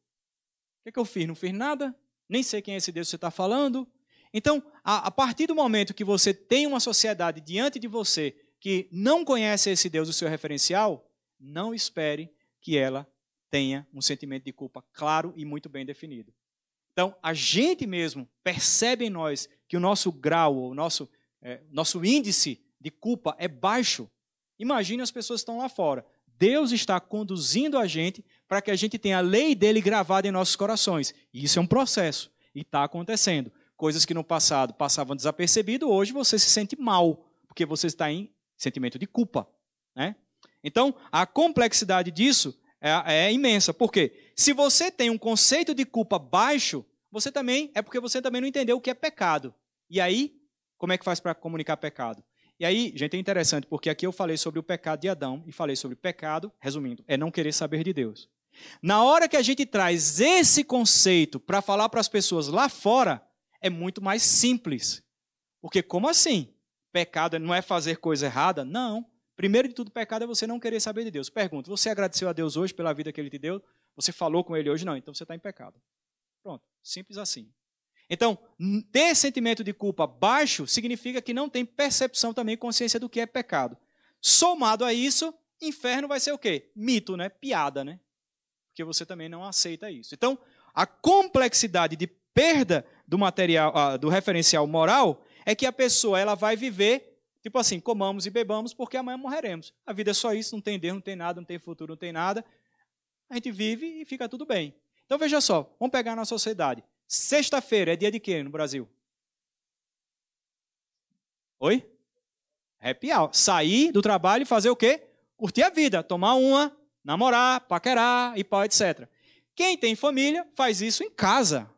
que, é que eu fiz? Não fiz nada? Nem sei quem é esse Deus que você está falando. Então, a, a partir do momento que você tem uma sociedade diante de você que não conhece esse Deus, o seu referencial, não espere que ela tenha um sentimento de culpa claro e muito bem definido. Então, a gente mesmo percebe em nós que o nosso grau, o nosso, é, nosso índice de culpa é baixo. Imagine as pessoas que estão lá fora. Deus está conduzindo a gente para que a gente tenha a lei dele gravada em nossos corações. E isso é um processo e está acontecendo. Coisas que no passado passavam desapercebido, hoje você se sente mal, porque você está em sentimento de culpa. Né? Então, a complexidade disso é, é imensa. Por quê? Se você tem um conceito de culpa baixo, você também é porque você também não entendeu o que é pecado. E aí, como é que faz para comunicar pecado? E aí, gente, é interessante, porque aqui eu falei sobre o pecado de Adão e falei sobre pecado, resumindo, é não querer saber de Deus. Na hora que a gente traz esse conceito para falar para as pessoas lá fora, é muito mais simples. Porque como assim? Pecado não é fazer coisa errada? Não. Primeiro de tudo, pecado é você não querer saber de Deus. Pergunta: você agradeceu a Deus hoje pela vida que ele te deu? Você falou com ele hoje? Não, então você está em pecado. Pronto, simples assim. Então, ter sentimento de culpa baixo significa que não tem percepção também, consciência do que é pecado. Somado a isso, inferno vai ser o quê? Mito, né? Piada, né? Porque você também não aceita isso. Então, a complexidade de perda do material, ah, do referencial moral é que a pessoa ela vai viver tipo assim, comamos e bebamos porque amanhã morreremos. A vida é só isso, não tem Deus, não tem nada, não tem futuro, não tem nada. A gente vive e fica tudo bem. Então veja só, vamos pegar na sociedade. Sexta-feira é dia de quê no Brasil? Oi? Happy hour. Sair do trabalho e fazer o quê? Curtir a vida, tomar uma, namorar, paquerar e pau, etc. Quem tem família faz isso em casa.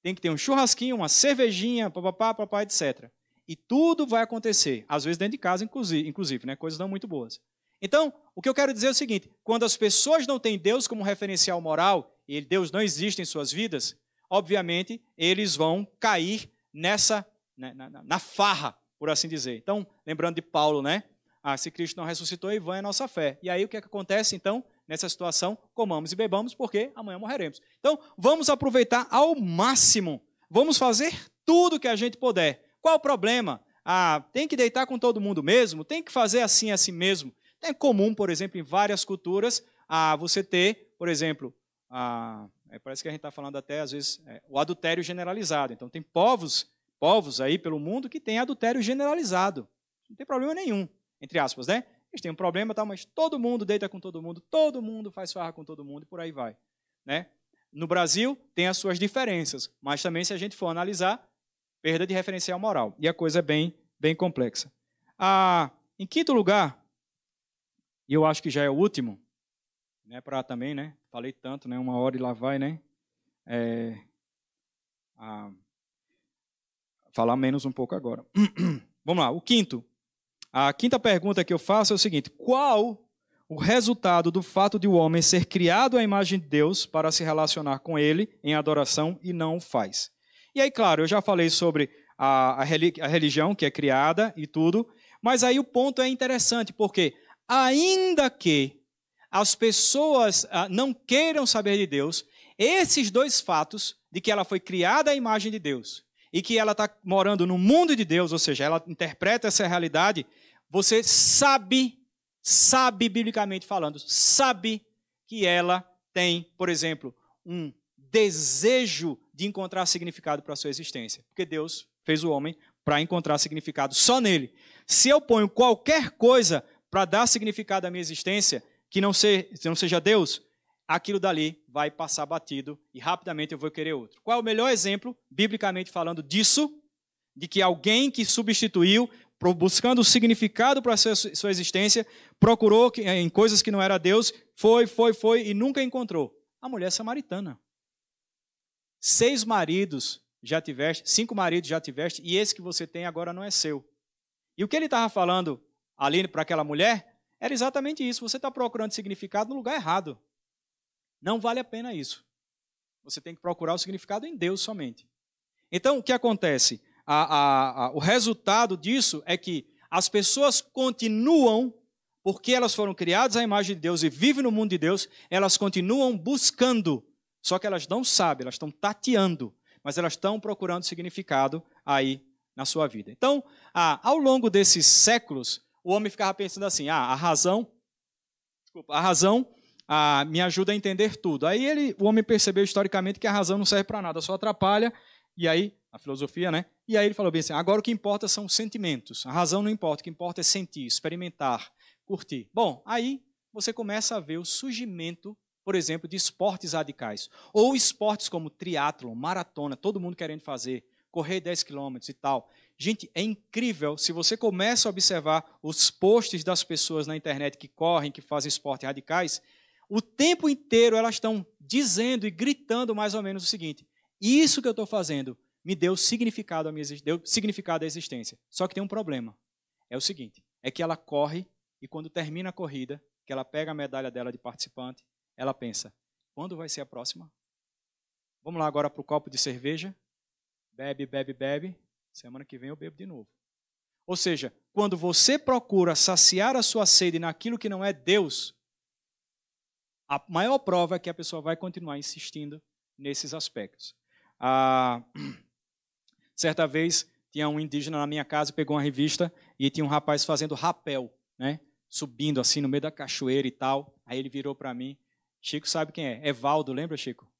Tem que ter um churrasquinho, uma cervejinha, papapá, papá, etc. E tudo vai acontecer, às vezes dentro de casa, inclusive, né? coisas não muito boas. Então, o que eu quero dizer é o seguinte: quando as pessoas não têm Deus como referencial moral e Deus não existe em suas vidas, obviamente, eles vão cair nessa né, na, na, na, farra, por assim dizer. Então, lembrando de Paulo, né? Ah, se Cristo não ressuscitou, e vão é nossa fé. E aí o que, é que acontece então nessa situação? Comamos e bebamos, porque amanhã morreremos. Então, vamos aproveitar ao máximo. Vamos fazer tudo que a gente puder. Qual o problema? Ah, tem que deitar com todo mundo mesmo? Tem que fazer assim assim mesmo? É comum, por exemplo, em várias culturas, ah, você ter, por exemplo, ah, é, parece que a gente está falando até, às vezes, é, o adultério generalizado. Então, tem povos, povos aí pelo mundo que têm adultério generalizado. Não tem problema nenhum, entre aspas, né? Eles têm um problema, tá, mas todo mundo deita com todo mundo, todo mundo faz farra com todo mundo e por aí vai. Né? No Brasil, tem as suas diferenças, mas também, se a gente for analisar, perda de referencial moral. E a coisa é bem, bem complexa. Ah, em quinto lugar, e eu acho que já é o último, né, para também, né, falei tanto, né, uma hora e lá vai, né, é, a, falar menos um pouco agora. Vamos lá, o quinto. A quinta pergunta que eu faço é o seguinte: qual o resultado do fato de o homem ser criado à imagem de Deus para se relacionar com Ele em adoração e não o faz. E aí, claro, eu já falei sobre a, a, religião que é criada e tudo, mas aí o ponto é interessante, porque ainda que as pessoas ah, não queiram saber de Deus, esses dois fatos de que ela foi criada à imagem de Deus e que ela está morando no mundo de Deus, ou seja, ela interpreta essa realidade, você sabe, sabe, biblicamente falando, sabe que ela tem, por exemplo, um desejo de encontrar significado para a sua existência, porque Deus fez o homem para encontrar significado só nele. Se eu ponho qualquer coisa para dar significado à minha existência, que não, ser, não seja Deus, aquilo dali vai passar batido e rapidamente eu vou querer outro. Qual é o melhor exemplo, biblicamente falando, disso? De que alguém que substituiu, buscando o significado para a sua, sua existência, procurou eh, em coisas que não era Deus, foi, foi, foi e nunca encontrou. A mulher é samaritana. Seis maridos já tiveste, cinco maridos já tiveste, e esse que você tem agora não é seu. E o que ele estava falando ali para aquela mulher era exatamente isso. Você está procurando significado no lugar errado. Não vale a pena isso. Você tem que procurar o significado em Deus somente. Então, o que acontece? A, a, a, o resultado disso é que as pessoas continuam, porque elas foram criadas à imagem de Deus e vivem no mundo de Deus, elas continuam buscando. Só que elas não sabem, elas estão tateando, mas elas estão procurando significado aí na sua vida. Então, ao longo desses séculos, o homem ficava pensando assim: ah, a razão, desculpa, a razão ah, me ajuda a entender tudo. Aí ele, o homem percebeu historicamente que a razão não serve para nada, só atrapalha. E aí, a filosofia, né? E aí ele falou bem assim: agora o que importa são os sentimentos. A razão não importa, o que importa é sentir, experimentar, curtir. Bom, aí você começa a ver o surgimento, por exemplo, de esportes radicais. Ou esportes como triatlo, maratona, todo mundo querendo fazer, correr 10 quilômetros e tal. Gente, é incrível se você começa a observar os posts das pessoas na internet que correm, que fazem esporte radicais, o tempo inteiro elas estão dizendo e gritando mais ou menos o seguinte: isso que eu estou fazendo me deu significado à minha deu significado à existência. Só que tem um problema. É o seguinte: é que ela corre e quando termina a corrida, que ela pega a medalha dela de participante, ela pensa: quando vai ser a próxima? Vamos lá agora para o copo de cerveja. Bebe, bebe, bebe. Semana que vem eu bebo de novo. Ou seja, quando você procura saciar a sua sede naquilo que não é Deus, a maior prova é que a pessoa vai continuar insistindo nesses aspectos. Ah, certa vez tinha um indígena na minha casa, pegou uma revista e tinha um rapaz fazendo rapel, né? Subindo assim no meio da cachoeira e tal. Aí ele virou para mim. Chico sabe quem é? É Valdo, lembra, Chico?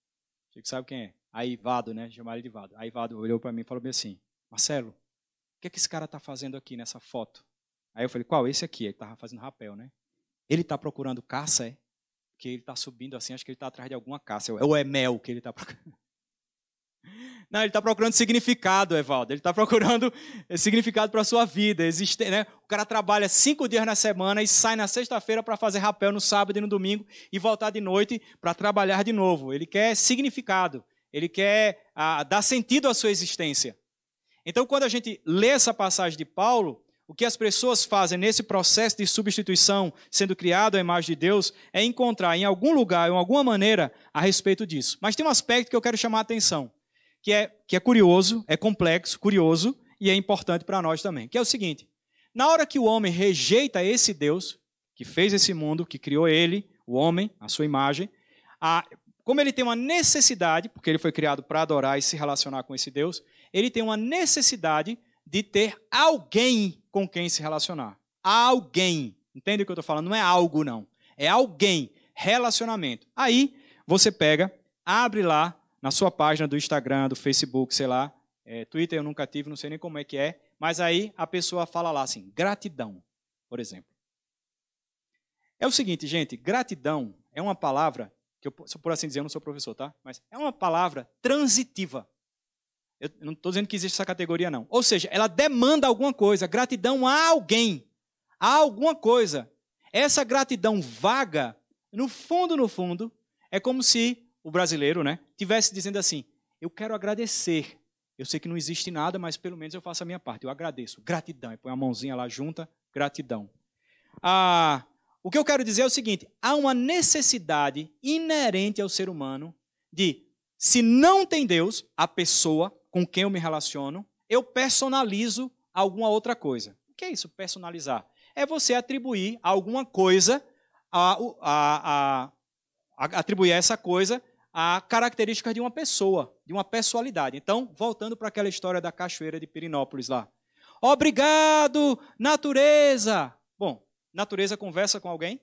Chico sabe quem é? Aí Vado, né? Chamaram ele de Vado. Aí Vado olhou para mim e falou bem assim: Marcelo, o que, é que esse cara está fazendo aqui nessa foto? Aí eu falei, qual? Esse aqui. Ele estava fazendo rapel, né? Ele está procurando caça, é? Porque ele está subindo assim, acho que ele está atrás de alguma caça. Ou é, é mel que ele está procurando. Não, ele está procurando significado, Evaldo. Ele está procurando significado para a sua vida. Existe, né? O cara trabalha cinco dias na semana e sai na sexta-feira para fazer rapel no sábado e no domingo e voltar de noite para trabalhar de novo. Ele quer significado. Ele quer ah, dar sentido à sua existência. Então, quando a gente lê essa passagem de Paulo, o que as pessoas fazem nesse processo de substituição, sendo criado à imagem de Deus, é encontrar em algum lugar, em alguma maneira, a respeito disso. Mas tem um aspecto que eu quero chamar a atenção, que é, que é curioso, é complexo, curioso e é importante para nós também, que é o seguinte: na hora que o homem rejeita esse Deus, que fez esse mundo, que criou ele, o homem, a sua imagem, a, como ele tem uma necessidade, porque ele foi criado para adorar e se relacionar com esse Deus, ele tem uma necessidade de ter alguém com quem se relacionar. Alguém. Entende o que eu estou falando? Não é algo, não. É alguém. Relacionamento. Aí você pega, abre lá na sua página do Instagram, do Facebook, sei lá. É, Twitter eu nunca tive, não sei nem como é que é. Mas aí a pessoa fala lá assim: gratidão, por exemplo. É o seguinte, gente: gratidão é uma palavra que eu, por assim dizer, eu não sou professor, tá? Mas é uma palavra transitiva. Eu não estou dizendo que existe essa categoria, não. Ou seja, ela demanda alguma coisa, gratidão a alguém, a alguma coisa. Essa gratidão vaga, no fundo, no fundo, é como se o brasileiro né, tivesse dizendo assim: eu quero agradecer. Eu sei que não existe nada, mas pelo menos eu faço a minha parte. Eu agradeço. Gratidão. E põe a mãozinha lá junta, gratidão. Ah, o que eu quero dizer é o seguinte: há uma necessidade inerente ao ser humano de, se não tem Deus, a pessoa com quem eu me relaciono, eu personalizo alguma outra coisa. O que é isso, personalizar? É você atribuir alguma coisa, a, a, a, atribuir essa coisa a características de uma pessoa, de uma personalidade. Então, voltando para aquela história da cachoeira de Pirinópolis lá. Obrigado, natureza! Bom, natureza conversa com alguém?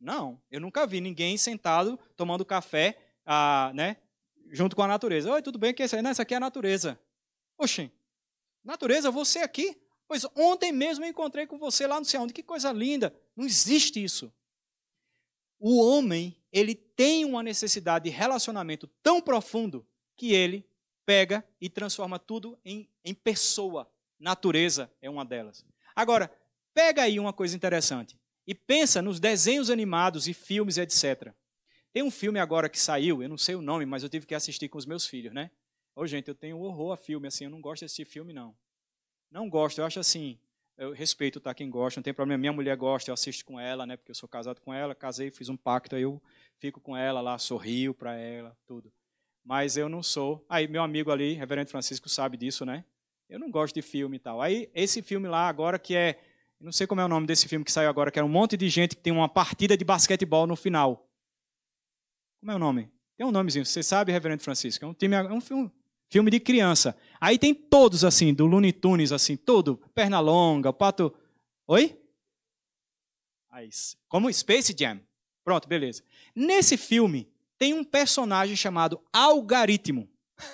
Não, eu nunca vi ninguém sentado tomando café, ah, né, junto com a natureza. Oi, tudo bem? que é isso aí? Não, aqui é a natureza. Oxi, natureza, você aqui? Pois ontem mesmo eu encontrei com você lá no céu. Que coisa linda. Não existe isso. O homem, ele tem uma necessidade de relacionamento tão profundo que ele pega e transforma tudo em, em pessoa. Natureza é uma delas. Agora, pega aí uma coisa interessante e pensa nos desenhos animados e filmes, etc. Tem um filme agora que saiu, eu não sei o nome, mas eu tive que assistir com os meus filhos, né? Ô, gente, eu tenho horror a filme, assim, eu não gosto desse filme, não. Não gosto, eu acho assim, eu respeito tá, quem gosta, não tem problema, minha mulher gosta, eu assisto com ela, né? Porque eu sou casado com ela, casei, fiz um pacto, aí eu fico com ela lá, sorrio para ela, tudo. Mas eu não sou. Aí meu amigo ali, reverendo Francisco, sabe disso, né? Eu não gosto de filme e tal. Aí esse filme lá agora que é, não sei como é o nome desse filme que saiu agora, que é um monte de gente que tem uma partida de basquetebol no final. Como é o nome? Tem um nomezinho, você sabe, Reverendo Francisco? É um, time, é um filme, filme de criança. Aí tem todos, assim, do Looney Tunes, assim, tudo. Perna longa, pato. Oi? Aí, como Space Jam. Pronto, beleza. Nesse filme, tem um personagem chamado Algaritmo.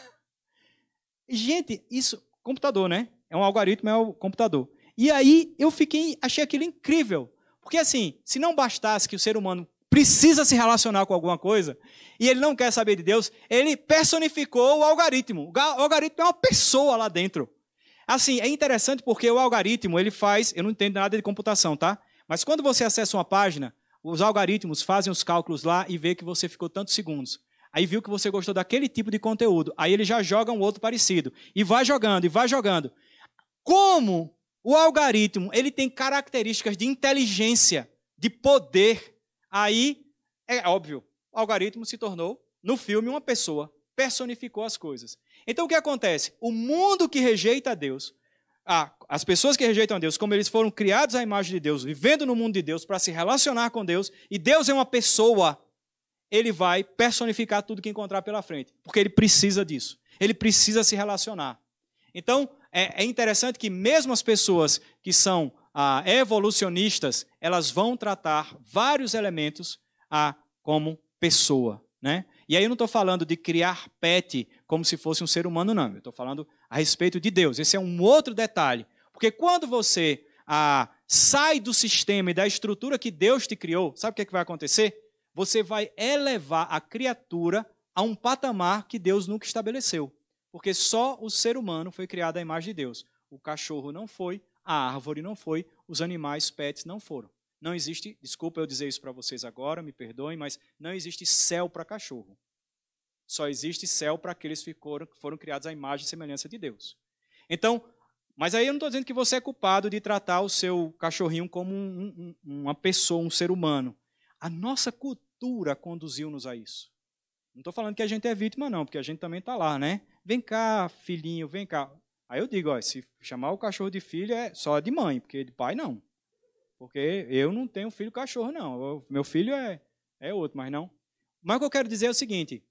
Gente, isso. Computador, né? É um algoritmo, é o um computador. E aí eu fiquei, achei aquilo incrível. Porque assim, se não bastasse que o ser humano precisa se relacionar com alguma coisa e ele não quer saber de Deus, ele personificou o algoritmo. O algoritmo é uma pessoa lá dentro. Assim, é interessante porque o algoritmo, ele faz, eu não entendo nada de computação, tá? Mas quando você acessa uma página, os algoritmos fazem os cálculos lá e vê que você ficou tantos segundos. Aí viu que você gostou daquele tipo de conteúdo, aí ele já joga um outro parecido e vai jogando e vai jogando. Como o algoritmo, ele tem características de inteligência, de poder, Aí, é óbvio, o algoritmo se tornou, no filme, uma pessoa, personificou as coisas. Então o que acontece? O mundo que rejeita Deus, as pessoas que rejeitam a Deus, como eles foram criados à imagem de Deus, vivendo no mundo de Deus para se relacionar com Deus, e Deus é uma pessoa, ele vai personificar tudo que encontrar pela frente, porque ele precisa disso. Ele precisa se relacionar. Então, é, é interessante que mesmo as pessoas que são ah, evolucionistas, elas vão tratar vários elementos ah, como pessoa. Né? E aí eu não estou falando de criar pet como se fosse um ser humano, não. Eu estou falando a respeito de Deus. Esse é um outro detalhe. Porque quando você ah, sai do sistema e da estrutura que Deus te criou, sabe o que, é que vai acontecer? Você vai elevar a criatura a um patamar que Deus nunca estabeleceu. Porque só o ser humano foi criado à imagem de Deus. O cachorro não foi, a árvore não foi, os animais pets não foram. Não existe, desculpa eu dizer isso para vocês agora, me perdoem, mas não existe céu para cachorro. Só existe céu para aqueles que foram, foram criados à imagem e semelhança de Deus. Então, mas aí eu não estou dizendo que você é culpado de tratar o seu cachorrinho como um, um, uma pessoa, um ser humano. A nossa cultura conduziu-nos a isso. Não estou falando que a gente é vítima, não, porque a gente também está lá, né? Vem cá, filhinho, vem cá. Aí eu digo, ó, se chamar o cachorro de filho é só de mãe, porque de pai não. Porque eu não tenho filho cachorro, não. Eu, meu filho é, é outro, mas não. Mas o que eu quero dizer é o seguinte: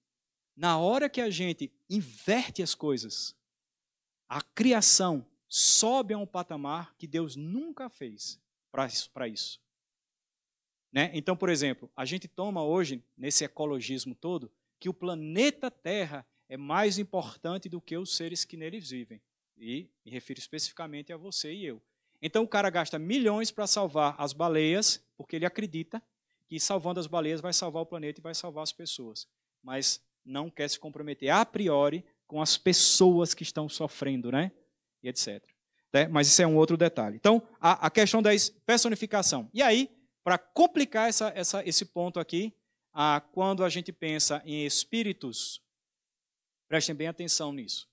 na hora que a gente inverte as coisas, a criação sobe a um patamar que Deus nunca fez para isso. Pra isso. Né? Então, por exemplo, a gente toma hoje, nesse ecologismo todo, que o planeta Terra é mais importante do que os seres que neles vivem. E me refiro especificamente a você e eu. Então o cara gasta milhões para salvar as baleias, porque ele acredita que salvando as baleias vai salvar o planeta e vai salvar as pessoas. Mas não quer se comprometer a priori com as pessoas que estão sofrendo, né? E etc. Né? Mas isso é um outro detalhe. Então, a, questão da personificação. E aí, para complicar essa, essa, esse ponto aqui, quando a gente pensa em espíritos, prestem bem atenção nisso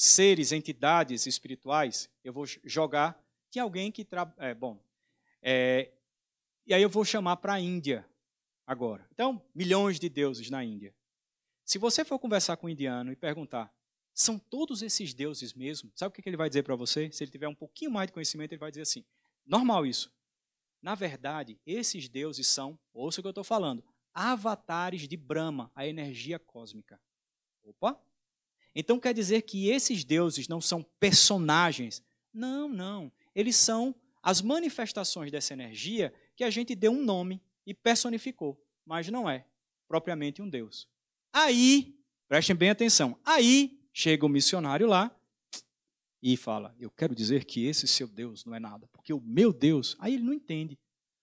seres, entidades espirituais, eu vou jogar de alguém que trabalha. É, bom, é, e aí eu vou chamar para a Índia agora. Então, milhões de deuses na Índia. Se você for conversar com um indiano e perguntar, são todos esses deuses mesmo? Sabe o que ele vai dizer para você? Se ele tiver um pouquinho mais de conhecimento, ele vai dizer assim: normal isso. Na verdade, esses deuses são, ouça o que eu estou falando, avatares de Brahma, a energia cósmica. Opa! Então quer dizer que esses deuses não são personagens. Não, não. Eles são as manifestações dessa energia que a gente deu um nome e personificou, mas não é propriamente um deus. Aí, prestem bem atenção, aí chega o um missionário lá e fala: Eu quero dizer que esse seu Deus não é nada, porque o meu Deus. Aí ele não entende,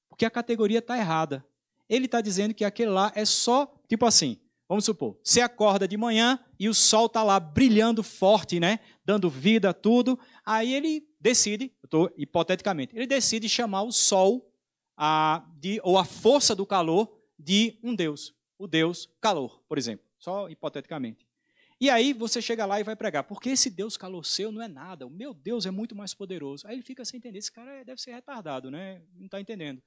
porque a categoria está errada. Ele está dizendo que aquele lá é só, tipo assim, vamos supor, você acorda de manhã, e o sol está lá brilhando forte, né? Dando vida a tudo. Aí ele decide, estou hipoteticamente, ele decide chamar o sol a, de, ou a força do calor de um deus, o deus calor, por exemplo, só hipoteticamente. E aí você chega lá e vai pregar, porque esse Deus calor seu não é nada, o meu Deus é muito mais poderoso. Aí ele fica sem entender, esse cara é, deve ser retardado, né? não está entendendo.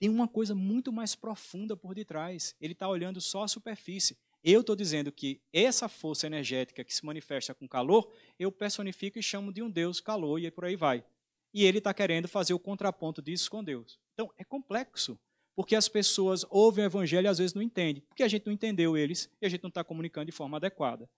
Tem uma coisa muito mais profunda por detrás, ele está olhando só a superfície. Eu estou dizendo que essa força energética que se manifesta com calor, eu personifico e chamo de um Deus calor e por aí vai. E ele está querendo fazer o contraponto disso com Deus. Então, é complexo, porque as pessoas ouvem o evangelho e às vezes não entendem, porque a gente não entendeu eles e a gente não está comunicando de forma adequada.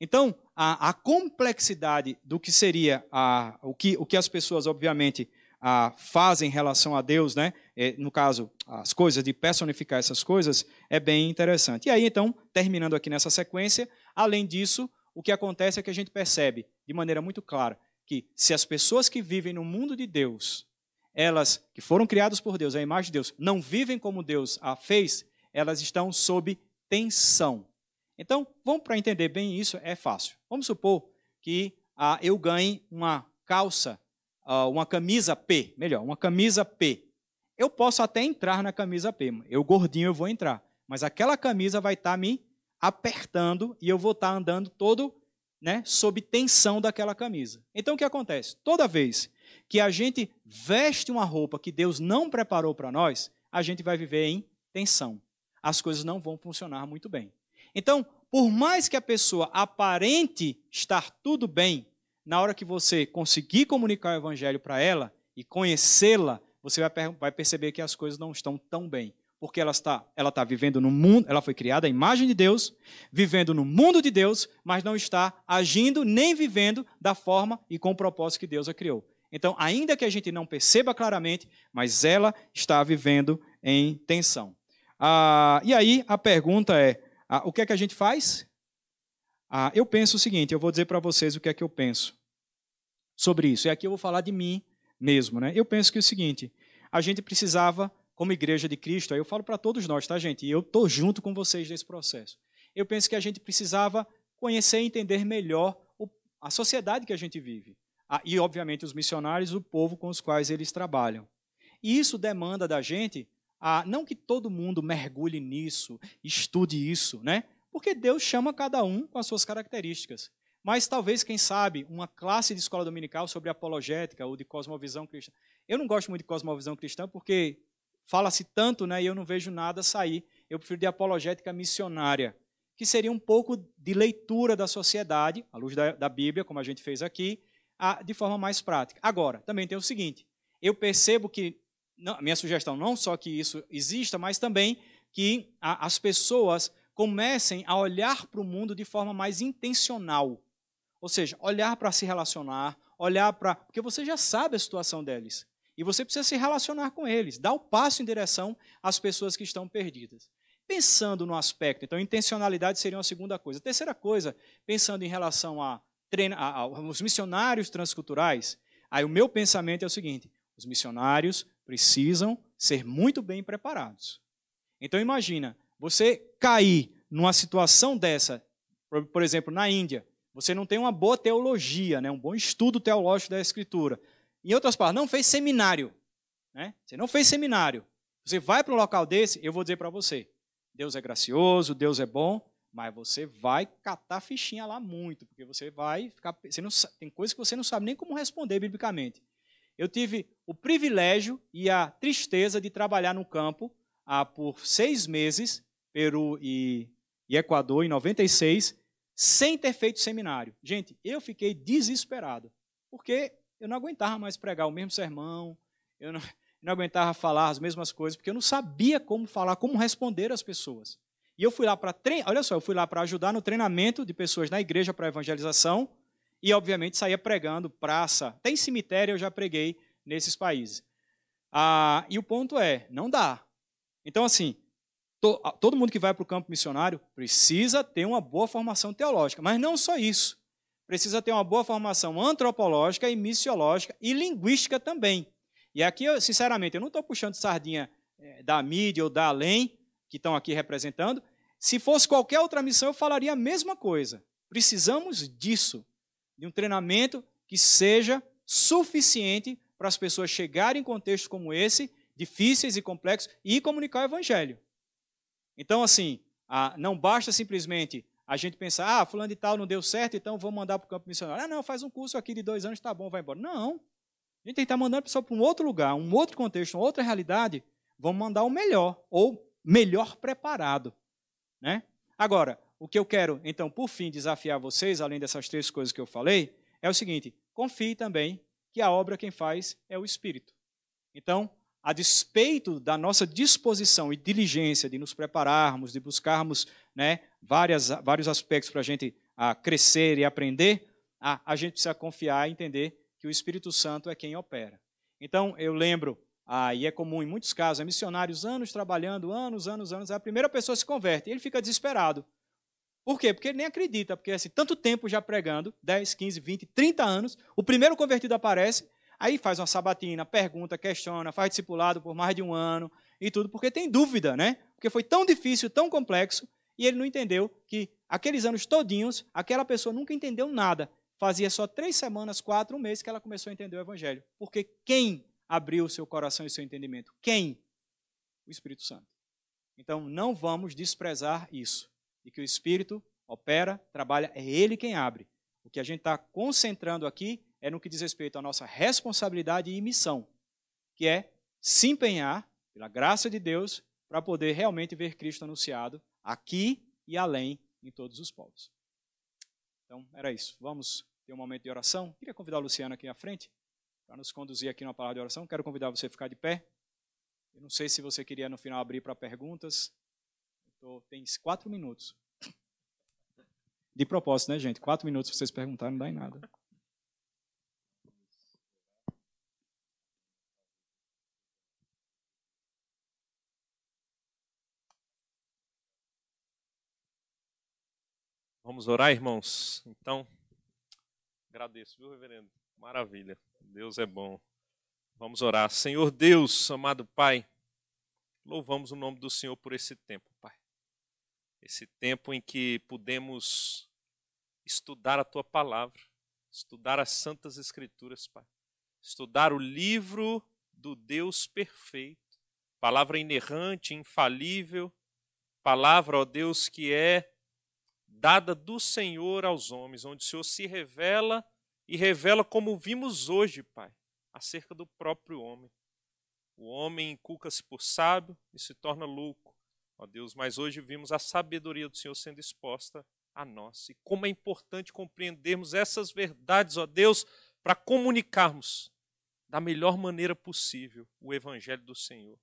Então, a, a complexidade do que seria a, o, que, o que as pessoas, obviamente, a, faz em relação a Deus, né? É, no caso, as coisas, de personificar essas coisas, é bem interessante. E aí, então, terminando aqui nessa sequência, além disso, o que acontece é que a gente percebe de maneira muito clara que se as pessoas que vivem no mundo de Deus, elas que foram criadas por Deus, a imagem de Deus, não vivem como Deus a fez, elas estão sob tensão. Então, vamos para entender bem isso, é fácil. Vamos supor que ah, eu ganhe uma calça ah, uma camisa P, melhor, uma camisa P. Eu posso até entrar na camisa P, eu gordinho eu vou entrar, mas aquela camisa vai estar tá me apertando e eu vou estar tá andando todo, né, sob tensão daquela camisa. Então o que acontece? Toda vez que a gente veste uma roupa que Deus não preparou para nós, a gente vai viver em tensão. As coisas não vão funcionar muito bem. Então, por mais que a pessoa aparente estar tudo bem, na hora que você conseguir comunicar o evangelho para ela e conhecê-la, você vai, vai perceber que as coisas não estão tão bem. Porque ela está, ela está vivendo no mundo, ela foi criada à imagem de Deus, vivendo no mundo de Deus, mas não está agindo nem vivendo da forma e com o propósito que Deus a criou. Então, ainda que a gente não perceba claramente, mas ela está vivendo em tensão. Ah, e aí a pergunta é: ah, o que é que a gente faz? Ah, eu penso o seguinte, eu vou dizer para vocês o que é que eu penso sobre isso. E aqui eu vou falar de mim mesmo, né? Eu penso que é o seguinte, a gente precisava, como igreja de Cristo, aí eu falo para todos nós, tá, gente? E eu tô junto com vocês nesse processo. Eu penso que a gente precisava conhecer e entender melhor a sociedade que a gente vive. Ah, e, obviamente, os missionários, o povo com os quais eles trabalham. E isso demanda da gente, ah, não que todo mundo mergulhe nisso, estude isso, né? Porque Deus chama cada um com as suas características. Mas talvez, quem sabe, uma classe de escola dominical sobre apologética ou de cosmovisão cristã. Eu não gosto muito de cosmovisão cristã porque fala-se tanto né, e eu não vejo nada sair. Eu prefiro de apologética missionária, que seria um pouco de leitura da sociedade, à luz da, da Bíblia, como a gente fez aqui, a, de forma mais prática. Agora, também tem o seguinte: eu percebo que, não, minha sugestão, não só que isso exista, mas também que a, as pessoas comecem a olhar para o mundo de forma mais intencional. Ou seja, olhar para se relacionar, olhar para. Porque você já sabe a situação deles. E você precisa se relacionar com eles, dar o passo em direção às pessoas que estão perdidas. Pensando no aspecto, então, intencionalidade seria uma segunda coisa. A terceira coisa, pensando em relação a, treina, a, aos missionários transculturais, aí o meu pensamento é o seguinte: os missionários precisam ser muito bem preparados. Então imagina, você cair numa situação dessa, por exemplo, na Índia, você não tem uma boa teologia, né? um bom estudo teológico da Escritura. Em outras palavras, não fez seminário. Né? Você não fez seminário. Você vai para um local desse, eu vou dizer para você: Deus é gracioso, Deus é bom, mas você vai catar fichinha lá muito, porque você vai ficar. Você não, tem coisas que você não sabe nem como responder biblicamente. Eu tive o privilégio e a tristeza de trabalhar no campo há por seis meses, Peru e, e Equador, em 96, sem ter feito seminário. Gente, eu fiquei desesperado, porque eu não aguentava mais pregar o mesmo sermão, eu não, eu não aguentava falar as mesmas coisas, porque eu não sabia como falar, como responder às pessoas. E eu fui lá para treinar, olha só, eu fui lá para ajudar no treinamento de pessoas na igreja para evangelização e obviamente saía pregando praça, até em cemitério eu já preguei nesses países. Ah, e o ponto é, não dá. Então, assim, to, todo mundo que vai para o campo missionário precisa ter uma boa formação teológica, mas não só isso. Precisa ter uma boa formação antropológica e missiológica e linguística também. E aqui, eu, sinceramente, eu não estou puxando sardinha é, da mídia ou da além, que estão aqui representando. Se fosse qualquer outra missão, eu falaria a mesma coisa. Precisamos disso, de um treinamento que seja suficiente para as pessoas chegarem em contextos como esse difíceis e complexos e comunicar o evangelho. Então, assim, não basta simplesmente a gente pensar, ah, fulano de tal não deu certo, então vou mandar para o campo missionário. Ah, não, faz um curso aqui de dois anos, está bom, vai embora. Não. A gente tem que estar tá mandando a pessoa para um outro lugar, um outro contexto, uma outra realidade. Vamos mandar o melhor, ou melhor preparado. Né? Agora, o que eu quero, então, por fim, desafiar vocês, além dessas três coisas que eu falei, é o seguinte: confie também que a obra quem faz é o Espírito. Então, a despeito da nossa disposição e diligência de nos prepararmos, de buscarmos né, várias, vários aspectos para a gente a ah, crescer e aprender, a, a gente precisa confiar e entender que o Espírito Santo é quem opera. Então, eu lembro, ah, e é comum em muitos casos, é missionários anos trabalhando, anos, anos, anos, a primeira pessoa se converte e ele fica desesperado. Por quê? Porque ele nem acredita, porque assim, tanto tempo já pregando, 10, 15, 20, 30 anos, o primeiro convertido aparece, Aí faz uma sabatina, pergunta, questiona, faz discipulado por mais de um ano e tudo, porque tem dúvida, né? Porque foi tão difícil, tão complexo, e ele não entendeu que aqueles anos todinhos, aquela pessoa nunca entendeu nada. Fazia só três semanas, quatro, um mês que ela começou a entender o Evangelho. Porque quem abriu o seu coração e seu entendimento? Quem? O Espírito Santo. Então não vamos desprezar isso. E que o Espírito opera, trabalha, é Ele quem abre. O que a gente está concentrando aqui é no que diz respeito à nossa responsabilidade e missão, que é se empenhar, pela graça de Deus, para poder realmente ver Cristo anunciado aqui e além em todos os povos. Então, era isso. Vamos ter um momento de oração. Queria convidar o Luciano aqui à frente para nos conduzir aqui na palavra de oração. Quero convidar você a ficar de pé. Eu não sei se você queria no final abrir para perguntas. Tô, tem quatro minutos. De propósito, né, gente? Quatro minutos vocês perguntarem, não dá em nada. Vamos orar, irmãos? Então, agradeço, viu, reverendo? Maravilha, Deus é bom. Vamos orar. Senhor Deus, amado Pai, louvamos o nome do Senhor por esse tempo, Pai. Esse tempo em que pudemos estudar a Tua palavra, estudar as Santas Escrituras, Pai. Estudar o livro do Deus perfeito, palavra inerrante, infalível, palavra, ó Deus, que é dada do Senhor aos homens, onde o Senhor se revela e revela como vimos hoje, Pai, acerca do próprio homem. O homem inculca-se por sábio e se torna louco. Ó Deus, mas hoje vimos a sabedoria do Senhor sendo exposta a nós. E como é importante compreendermos essas verdades, ó Deus, para comunicarmos da melhor maneira possível o evangelho do Senhor.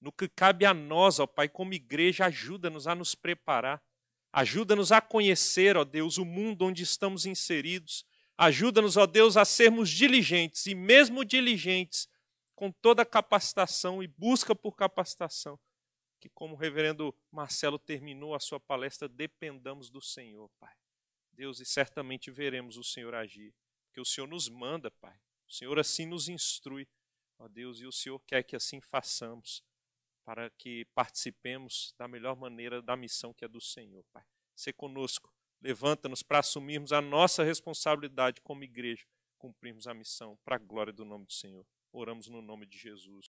No que cabe a nós, ó Pai, como igreja, ajuda-nos a nos preparar Ajuda-nos a conhecer, ó Deus, o mundo onde estamos inseridos. Ajuda-nos, ó Deus, a sermos diligentes e, mesmo diligentes, com toda capacitação e busca por capacitação, que, como o reverendo Marcelo terminou a sua palestra, dependamos do Senhor, Pai. Deus, e certamente veremos o Senhor agir, porque o Senhor nos manda, Pai. O Senhor assim nos instrui, ó Deus, e o Senhor quer que assim façamos para que participemos da melhor maneira da missão que é do Senhor, Pai. Se conosco, levanta-nos para assumirmos a nossa responsabilidade como igreja, cumprirmos a missão para a glória do nome do Senhor. Oramos no nome de Jesus.